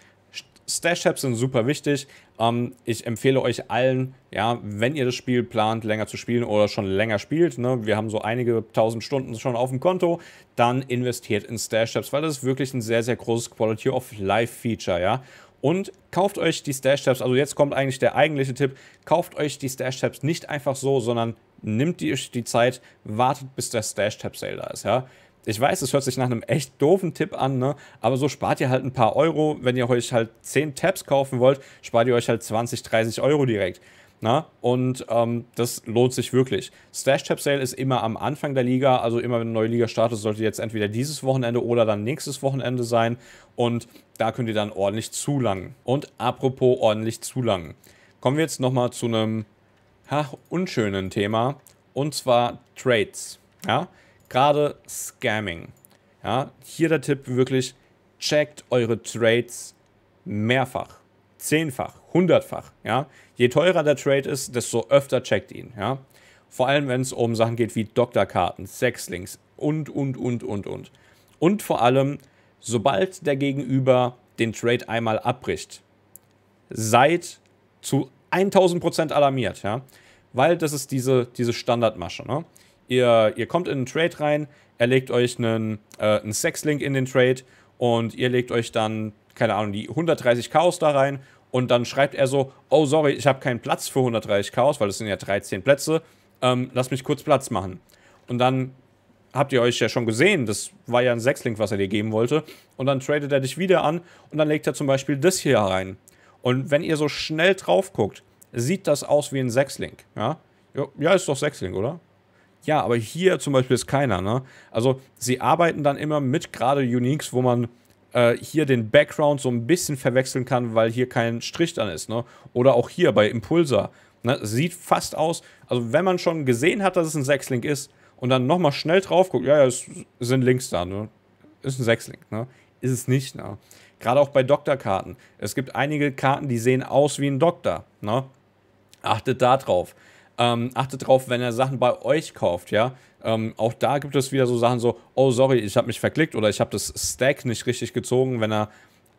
[SPEAKER 1] Stash-Tabs sind super wichtig. Ähm, ich empfehle euch allen, ja, wenn ihr das Spiel plant, länger zu spielen oder schon länger spielt, ne, wir haben so einige tausend Stunden schon auf dem Konto, dann investiert in Stash-Tabs, weil das ist wirklich ein sehr, sehr großes Quality of Life-Feature, ja. Und kauft euch die Stash-Tabs, also jetzt kommt eigentlich der eigentliche Tipp, kauft euch die Stash-Tabs nicht einfach so, sondern nimmt euch die, die Zeit, wartet bis der Stash-Tab-Sale da ist, ja. Ich weiß, es hört sich nach einem echt doofen Tipp an, ne? aber so spart ihr halt ein paar Euro. Wenn ihr euch halt 10 Tabs kaufen wollt, spart ihr euch halt 20, 30 Euro direkt. Na? Ne? Und ähm, das lohnt sich wirklich. Stash Tab Sale ist immer am Anfang der Liga, also immer wenn eine neue Liga startet, sollte jetzt entweder dieses Wochenende oder dann nächstes Wochenende sein. Und da könnt ihr dann ordentlich zulangen. Und apropos ordentlich zulangen. Kommen wir jetzt nochmal zu einem ha, unschönen Thema. Und zwar Trades. Ja? Gerade Scamming. Ja, hier der Tipp wirklich, checkt eure Trades mehrfach. Zehnfach, hundertfach. Ja? Je teurer der Trade ist, desto öfter checkt ihn. Ja? Vor allem, wenn es um Sachen geht wie Doktorkarten, Sexlinks und, und, und, und, und. Und vor allem, sobald der Gegenüber den Trade einmal abbricht, seid zu 1000% alarmiert. Ja? Weil das ist diese, diese Standardmasche. Ne? Ihr, ihr kommt in einen Trade rein, er legt euch einen, äh, einen Sexlink in den Trade und ihr legt euch dann, keine Ahnung, die 130 Chaos da rein und dann schreibt er so, oh sorry, ich habe keinen Platz für 130 Chaos, weil das sind ja 13 Plätze, ähm, lass mich kurz Platz machen. Und dann habt ihr euch ja schon gesehen, das war ja ein Sexlink, was er dir geben wollte. Und dann tradet er dich wieder an und dann legt er zum Beispiel das hier rein. Und wenn ihr so schnell drauf guckt, sieht das aus wie ein Sexlink. Ja, ja ist doch Sexlink, oder? Ja, aber hier zum Beispiel ist keiner, ne? Also sie arbeiten dann immer mit gerade Uniques, wo man äh, hier den Background so ein bisschen verwechseln kann, weil hier kein Strich dann ist, ne? Oder auch hier bei Impulsa. Ne? Sieht fast aus, also wenn man schon gesehen hat, dass es ein Sechslink ist und dann nochmal schnell drauf guckt, ja, ja, es sind Links da, ne? Ist ein Sechslink, ne? Ist es nicht, ne? Gerade auch bei Doktorkarten. Es gibt einige Karten, die sehen aus wie ein Doktor, ne? Achtet da drauf. Ähm, achtet drauf, wenn er Sachen bei euch kauft, ja. Ähm, auch da gibt es wieder so Sachen so, oh sorry, ich habe mich verklickt oder ich habe das Stack nicht richtig gezogen, wenn er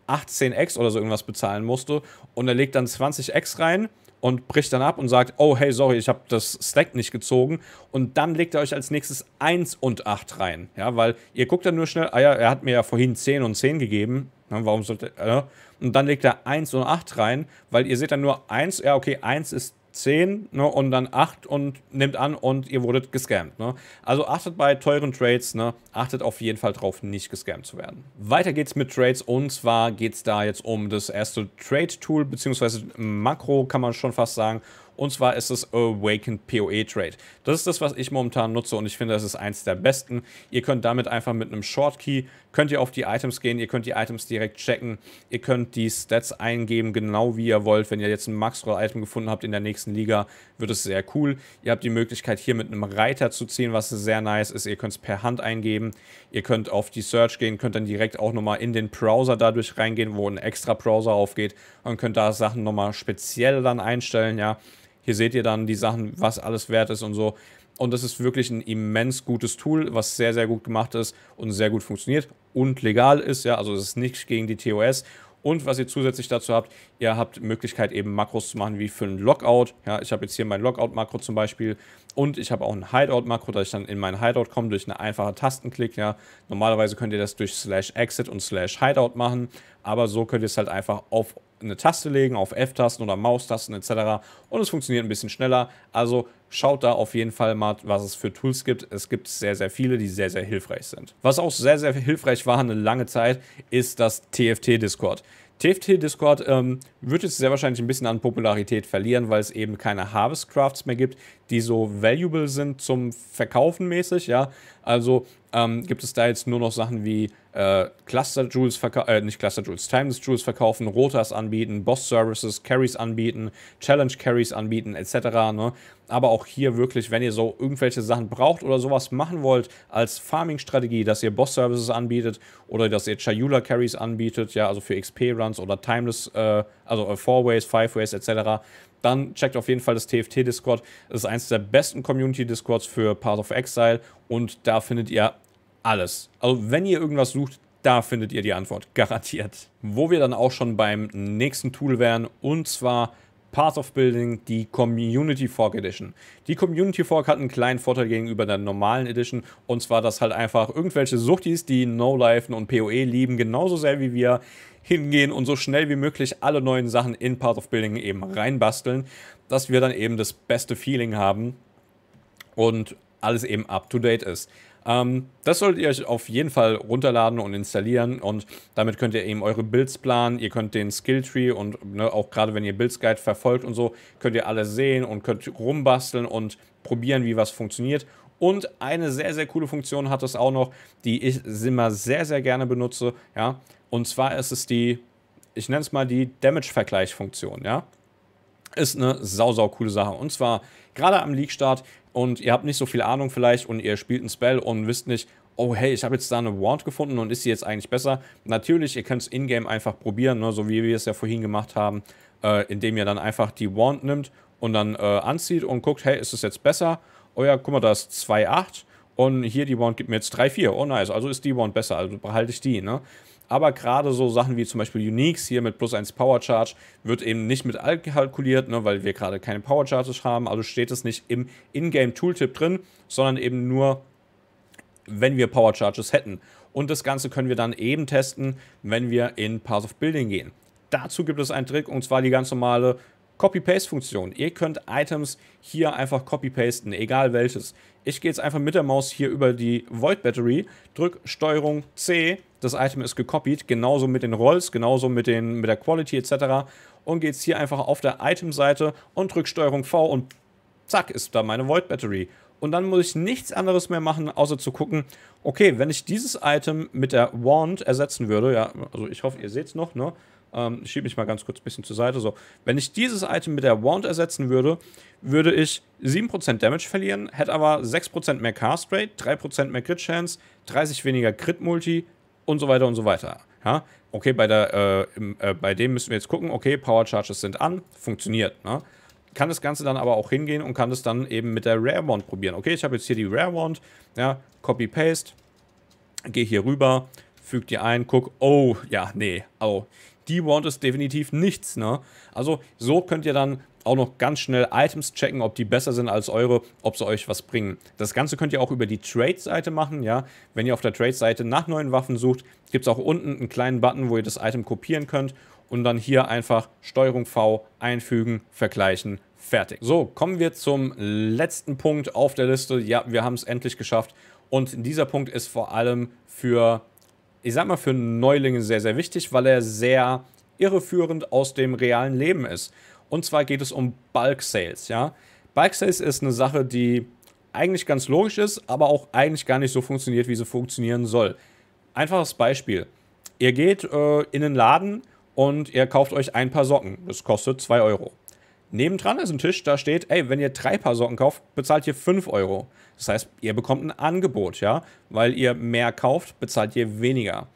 [SPEAKER 1] 18x oder so irgendwas bezahlen musste und er legt dann 20x rein und bricht dann ab und sagt, oh hey, sorry, ich habe das Stack nicht gezogen und dann legt er euch als nächstes 1 und 8 rein, ja, weil ihr guckt dann nur schnell, ah ja, er hat mir ja vorhin 10 und 10 gegeben, ja, ne? warum sollte, äh, und dann legt er 1 und 8 rein, weil ihr seht dann nur 1, ja okay, 1 ist 10 ne, und dann 8 und nehmt an und ihr wurdet gescammt. Ne? Also achtet bei teuren Trades, ne, achtet auf jeden Fall drauf, nicht gescammt zu werden. Weiter geht's mit Trades und zwar geht es da jetzt um das erste Trade-Tool, beziehungsweise Makro kann man schon fast sagen. Und zwar ist es Awakened PoE Trade. Das ist das, was ich momentan nutze und ich finde, das ist eins der besten. Ihr könnt damit einfach mit einem Short Key, könnt ihr auf die Items gehen, ihr könnt die Items direkt checken, ihr könnt die Stats eingeben, genau wie ihr wollt. Wenn ihr jetzt ein Max-Roll-Item gefunden habt in der nächsten Liga, wird es sehr cool. Ihr habt die Möglichkeit, hier mit einem Reiter zu ziehen, was sehr nice ist. Ihr könnt es per Hand eingeben, ihr könnt auf die Search gehen, könnt dann direkt auch nochmal in den Browser dadurch reingehen, wo ein extra Browser aufgeht und könnt da Sachen nochmal speziell dann einstellen, ja. Hier seht ihr dann die Sachen, was alles wert ist und so. Und das ist wirklich ein immens gutes Tool, was sehr, sehr gut gemacht ist und sehr gut funktioniert und legal ist. Ja, also es ist nichts gegen die TOS. Und was ihr zusätzlich dazu habt, ihr habt Möglichkeit eben Makros zu machen, wie für ein Lockout. Ja, ich habe jetzt hier mein Lockout-Makro zum Beispiel und ich habe auch ein Hideout-Makro, dass ich dann in mein Hideout komme durch eine einfache Tastenklick. Ja, normalerweise könnt ihr das durch Slash Exit und Slash Hideout machen, aber so könnt ihr es halt einfach auf eine Taste legen, auf F-Tasten oder Maustasten etc. Und es funktioniert ein bisschen schneller. Also schaut da auf jeden Fall mal, was es für Tools gibt. Es gibt sehr, sehr viele, die sehr, sehr hilfreich sind. Was auch sehr, sehr hilfreich war eine lange Zeit, ist das TFT-Discord. TFT Discord ähm, wird jetzt sehr wahrscheinlich ein bisschen an Popularität verlieren, weil es eben keine Harvest Crafts mehr gibt, die so valuable sind zum Verkaufen mäßig, ja. Also ähm, gibt es da jetzt nur noch Sachen wie äh, Cluster Jewels verkaufen, äh, nicht Cluster Jewels, Timeless Jewels verkaufen, Rotas anbieten, Boss Services, Carries anbieten, Challenge Carries anbieten, etc. Ne? Aber auch hier wirklich, wenn ihr so irgendwelche Sachen braucht oder sowas machen wollt als Farming-Strategie, dass ihr Boss Services anbietet oder dass ihr Chayula Carries anbietet, ja, also für XP Runs oder Timeless, äh, also äh, Four Ways, Five Ways, etc dann checkt auf jeden Fall das TFT-Discord. Das ist eins der besten Community-Discords für Path of Exile und da findet ihr alles. Also wenn ihr irgendwas sucht, da findet ihr die Antwort, (laughs) garantiert. Wo wir dann auch schon beim nächsten Tool wären und zwar Path of Building, die Community Fork Edition. Die Community Fork hat einen kleinen Vorteil gegenüber der normalen Edition und zwar, dass halt einfach irgendwelche Suchtis, die No-Life und PoE lieben, genauso sehr wie wir, hingehen und so schnell wie möglich alle neuen Sachen in Path of Building eben reinbasteln, dass wir dann eben das beste Feeling haben und alles eben up to date ist. Ähm, das solltet ihr euch auf jeden Fall runterladen und installieren und damit könnt ihr eben eure Builds planen, ihr könnt den Skilltree und ne, auch gerade wenn ihr Builds Guide verfolgt und so, könnt ihr alles sehen und könnt rumbasteln und probieren, wie was funktioniert und eine sehr, sehr coole Funktion hat es auch noch, die ich immer sehr, sehr gerne benutze. Ja? Und zwar ist es die, ich nenne es mal die Damage-Vergleich-Funktion. Ja? Ist eine sau, sau coole Sache. Und zwar gerade am League-Start und ihr habt nicht so viel Ahnung vielleicht und ihr spielt ein Spell und wisst nicht, oh hey, ich habe jetzt da eine Ward gefunden und ist sie jetzt eigentlich besser? Natürlich, ihr könnt es in-game einfach probieren, ne, so wie wir es ja vorhin gemacht haben, äh, indem ihr dann einfach die Wand nimmt und dann äh, anzieht und guckt, hey, ist es jetzt besser? Oh ja, guck mal, da ist 2,8 und hier die Wand gibt mir jetzt 3,4. Oh nice, also ist die Wand besser, also behalte ich die, ne? Aber gerade so Sachen wie zum Beispiel Uniques hier mit plus 1 Power Charge wird eben nicht mit alt kalkuliert, ne, weil wir gerade keine Power Charges haben. Also steht es nicht im Ingame Tooltip drin, sondern eben nur, wenn wir Power Charges hätten. Und das Ganze können wir dann eben testen, wenn wir in Path of Building gehen. Dazu gibt es einen Trick und zwar die ganz normale Copy-Paste-Funktion. Ihr könnt Items hier einfach copy-pasten, egal welches. Ich gehe jetzt einfach mit der Maus hier über die Void Battery, drücke STRG C das Item ist gekopiert, genauso mit den Rolls, genauso mit, den, mit der Quality etc. Und geht jetzt hier einfach auf der Item-Seite und drückt STRG V und zack, ist da meine Void Battery. Und dann muss ich nichts anderes mehr machen, außer zu gucken, okay, wenn ich dieses Item mit der Wand ersetzen würde, ja, also ich hoffe, ihr seht es noch, ne? Ähm, ich schiebe mich mal ganz kurz ein bisschen zur Seite, so. Wenn ich dieses Item mit der Wand ersetzen würde, würde ich 7% Damage verlieren, hätte aber 6% mehr Cast Rate, 3% mehr Crit Chance, 30 weniger Crit Multi, und so weiter und so weiter. Ja? Okay, bei, der, äh, äh, bei dem müssen wir jetzt gucken, okay, Power Charges sind an, funktioniert. Ne? Kann das Ganze dann aber auch hingehen und kann das dann eben mit der Rare Wand probieren. Okay, ich habe jetzt hier die Rare Wand, ja, Copy-Paste, gehe hier rüber, füge die ein, guck, oh, ja, nee, oh, die Wand ist definitiv nichts, ne? Also so könnt ihr dann auch noch ganz schnell Items checken, ob die besser sind als eure, ob sie euch was bringen. Das Ganze könnt ihr auch über die Trade-Seite machen, ja. Wenn ihr auf der Trade-Seite nach neuen Waffen sucht, gibt es auch unten einen kleinen Button, wo ihr das Item kopieren könnt und dann hier einfach Steuerung V einfügen, vergleichen, fertig. So, kommen wir zum letzten Punkt auf der Liste. Ja, wir haben es endlich geschafft und dieser Punkt ist vor allem für, ich sag mal, für Neulinge sehr, sehr wichtig, weil er sehr irreführend aus dem realen Leben ist. Und zwar geht es um Bulk Sales, ja. Bulk Sales ist eine Sache, die eigentlich ganz logisch ist, aber auch eigentlich gar nicht so funktioniert, wie sie funktionieren soll. Einfaches Beispiel. Ihr geht äh, in den Laden und ihr kauft euch ein paar Socken. Das kostet 2 Euro. Nebendran ist ein Tisch, da steht, ey, wenn ihr drei Paar Socken kauft, bezahlt ihr 5 Euro. Das heißt, ihr bekommt ein Angebot, ja? Weil ihr mehr kauft, bezahlt ihr weniger.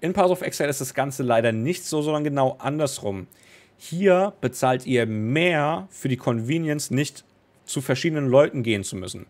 [SPEAKER 1] In Pass of Excel ist das Ganze leider nicht so, sondern genau andersrum. Hier bezahlt ihr mehr für die Convenience, nicht zu verschiedenen Leuten gehen zu müssen.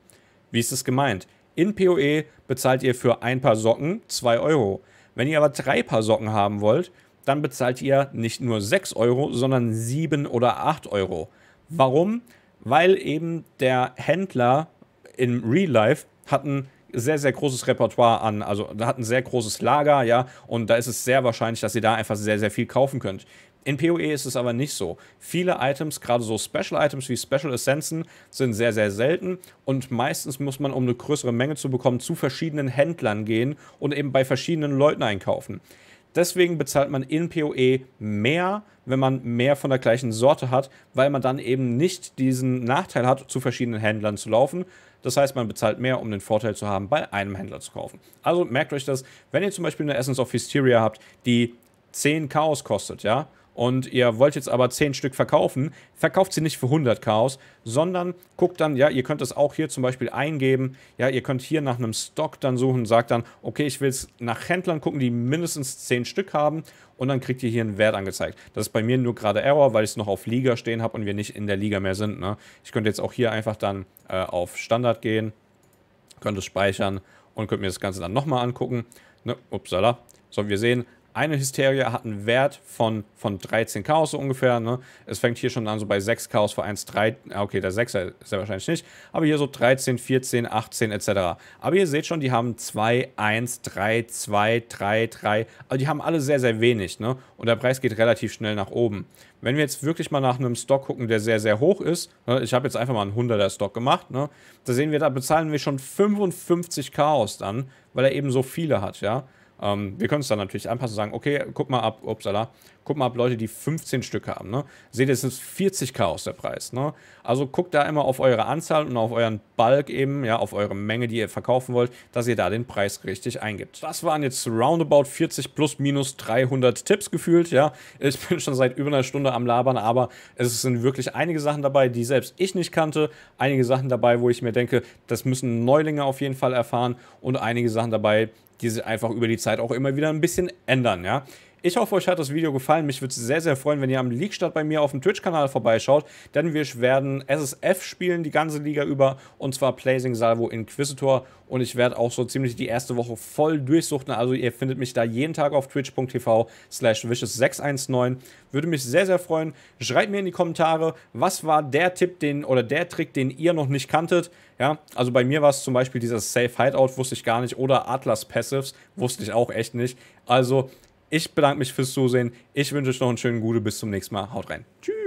[SPEAKER 1] Wie ist es gemeint? In PoE bezahlt ihr für ein Paar Socken 2 Euro. Wenn ihr aber drei Paar Socken haben wollt, dann bezahlt ihr nicht nur 6 Euro, sondern 7 oder 8 Euro. Warum? Weil eben der Händler im Real Life hat ein sehr, sehr großes Repertoire an, also hat ein sehr großes Lager, ja, und da ist es sehr wahrscheinlich, dass ihr da einfach sehr, sehr viel kaufen könnt. In PoE ist es aber nicht so. Viele Items, gerade so Special Items wie Special Essenzen, sind sehr, sehr selten und meistens muss man, um eine größere Menge zu bekommen, zu verschiedenen Händlern gehen und eben bei verschiedenen Leuten einkaufen. Deswegen bezahlt man in PoE mehr, wenn man mehr von der gleichen Sorte hat, weil man dann eben nicht diesen Nachteil hat, zu verschiedenen Händlern zu laufen. Das heißt, man bezahlt mehr, um den Vorteil zu haben, bei einem Händler zu kaufen. Also merkt euch das, wenn ihr zum Beispiel eine Essence of Hysteria habt, die 10 Chaos kostet, ja, und ihr wollt jetzt aber 10 Stück verkaufen, verkauft sie nicht für 100 Chaos, sondern guckt dann, ja, ihr könnt das auch hier zum Beispiel eingeben, ja, ihr könnt hier nach einem Stock dann suchen, sagt dann, okay, ich will es nach Händlern gucken, die mindestens 10 Stück haben und dann kriegt ihr hier einen Wert angezeigt. Das ist bei mir nur gerade Error, weil ich es noch auf Liga stehen habe und wir nicht in der Liga mehr sind. Ne? Ich könnte jetzt auch hier einfach dann äh, auf Standard gehen, könnte es speichern und könnt mir das Ganze dann nochmal angucken. Ne? Upsala. So, wir sehen, eine Hysteria hat einen Wert von, von 13 Chaos so ungefähr. Ne? Es fängt hier schon an so bei 6 Chaos vor 1, 3. Okay, der 6 ist ja wahrscheinlich nicht. Aber hier so 13, 14, 18 etc. Aber ihr seht schon, die haben 2, 1, 3, 2, 3, 3. Also die haben alle sehr, sehr wenig. Ne? Und der Preis geht relativ schnell nach oben. Wenn wir jetzt wirklich mal nach einem Stock gucken, der sehr, sehr hoch ist. Ne? Ich habe jetzt einfach mal einen 100er Stock gemacht. Ne? Da sehen wir, da bezahlen wir schon 55 Chaos dann, weil er eben so viele hat. Ja. Ähm, wir können es dann natürlich anpassen und sagen, okay, guck mal ab, upsala, guck mal ab, Leute, die 15 Stück haben. Ne? Seht ihr, es ist 40k aus der Preis. Ne? Also guckt da immer auf eure Anzahl und auf euren Balk eben, ja, auf eure Menge, die ihr verkaufen wollt, dass ihr da den Preis richtig eingibt. Das waren jetzt roundabout 40 plus minus 300 Tipps gefühlt, ja. Ich bin schon seit über einer Stunde am Labern, aber es sind wirklich einige Sachen dabei, die selbst ich nicht kannte, einige Sachen dabei, wo ich mir denke, das müssen Neulinge auf jeden Fall erfahren und einige Sachen dabei, die sich einfach über die Zeit auch immer wieder ein bisschen ändern, ja. Ich hoffe, euch hat das Video gefallen. Mich würde es sehr, sehr freuen, wenn ihr am League-Start bei mir auf dem Twitch-Kanal vorbeischaut, denn wir werden SSF spielen, die ganze Liga über, und zwar Blazing Salvo Inquisitor. Und ich werde auch so ziemlich die erste Woche voll durchsuchten. Also ihr findet mich da jeden Tag auf twitch.tv slash vicious 619 Würde mich sehr, sehr freuen. Schreibt mir in die Kommentare, was war der Tipp den oder der Trick, den ihr noch nicht kanntet. Ja, also bei mir war es zum Beispiel dieses Safe Hideout, wusste ich gar nicht, oder Atlas Passives, wusste ich auch echt nicht. Also ich bedanke mich fürs Zusehen. Ich wünsche euch noch einen schönen Gute. Bis zum nächsten Mal. Haut rein. Tschüss.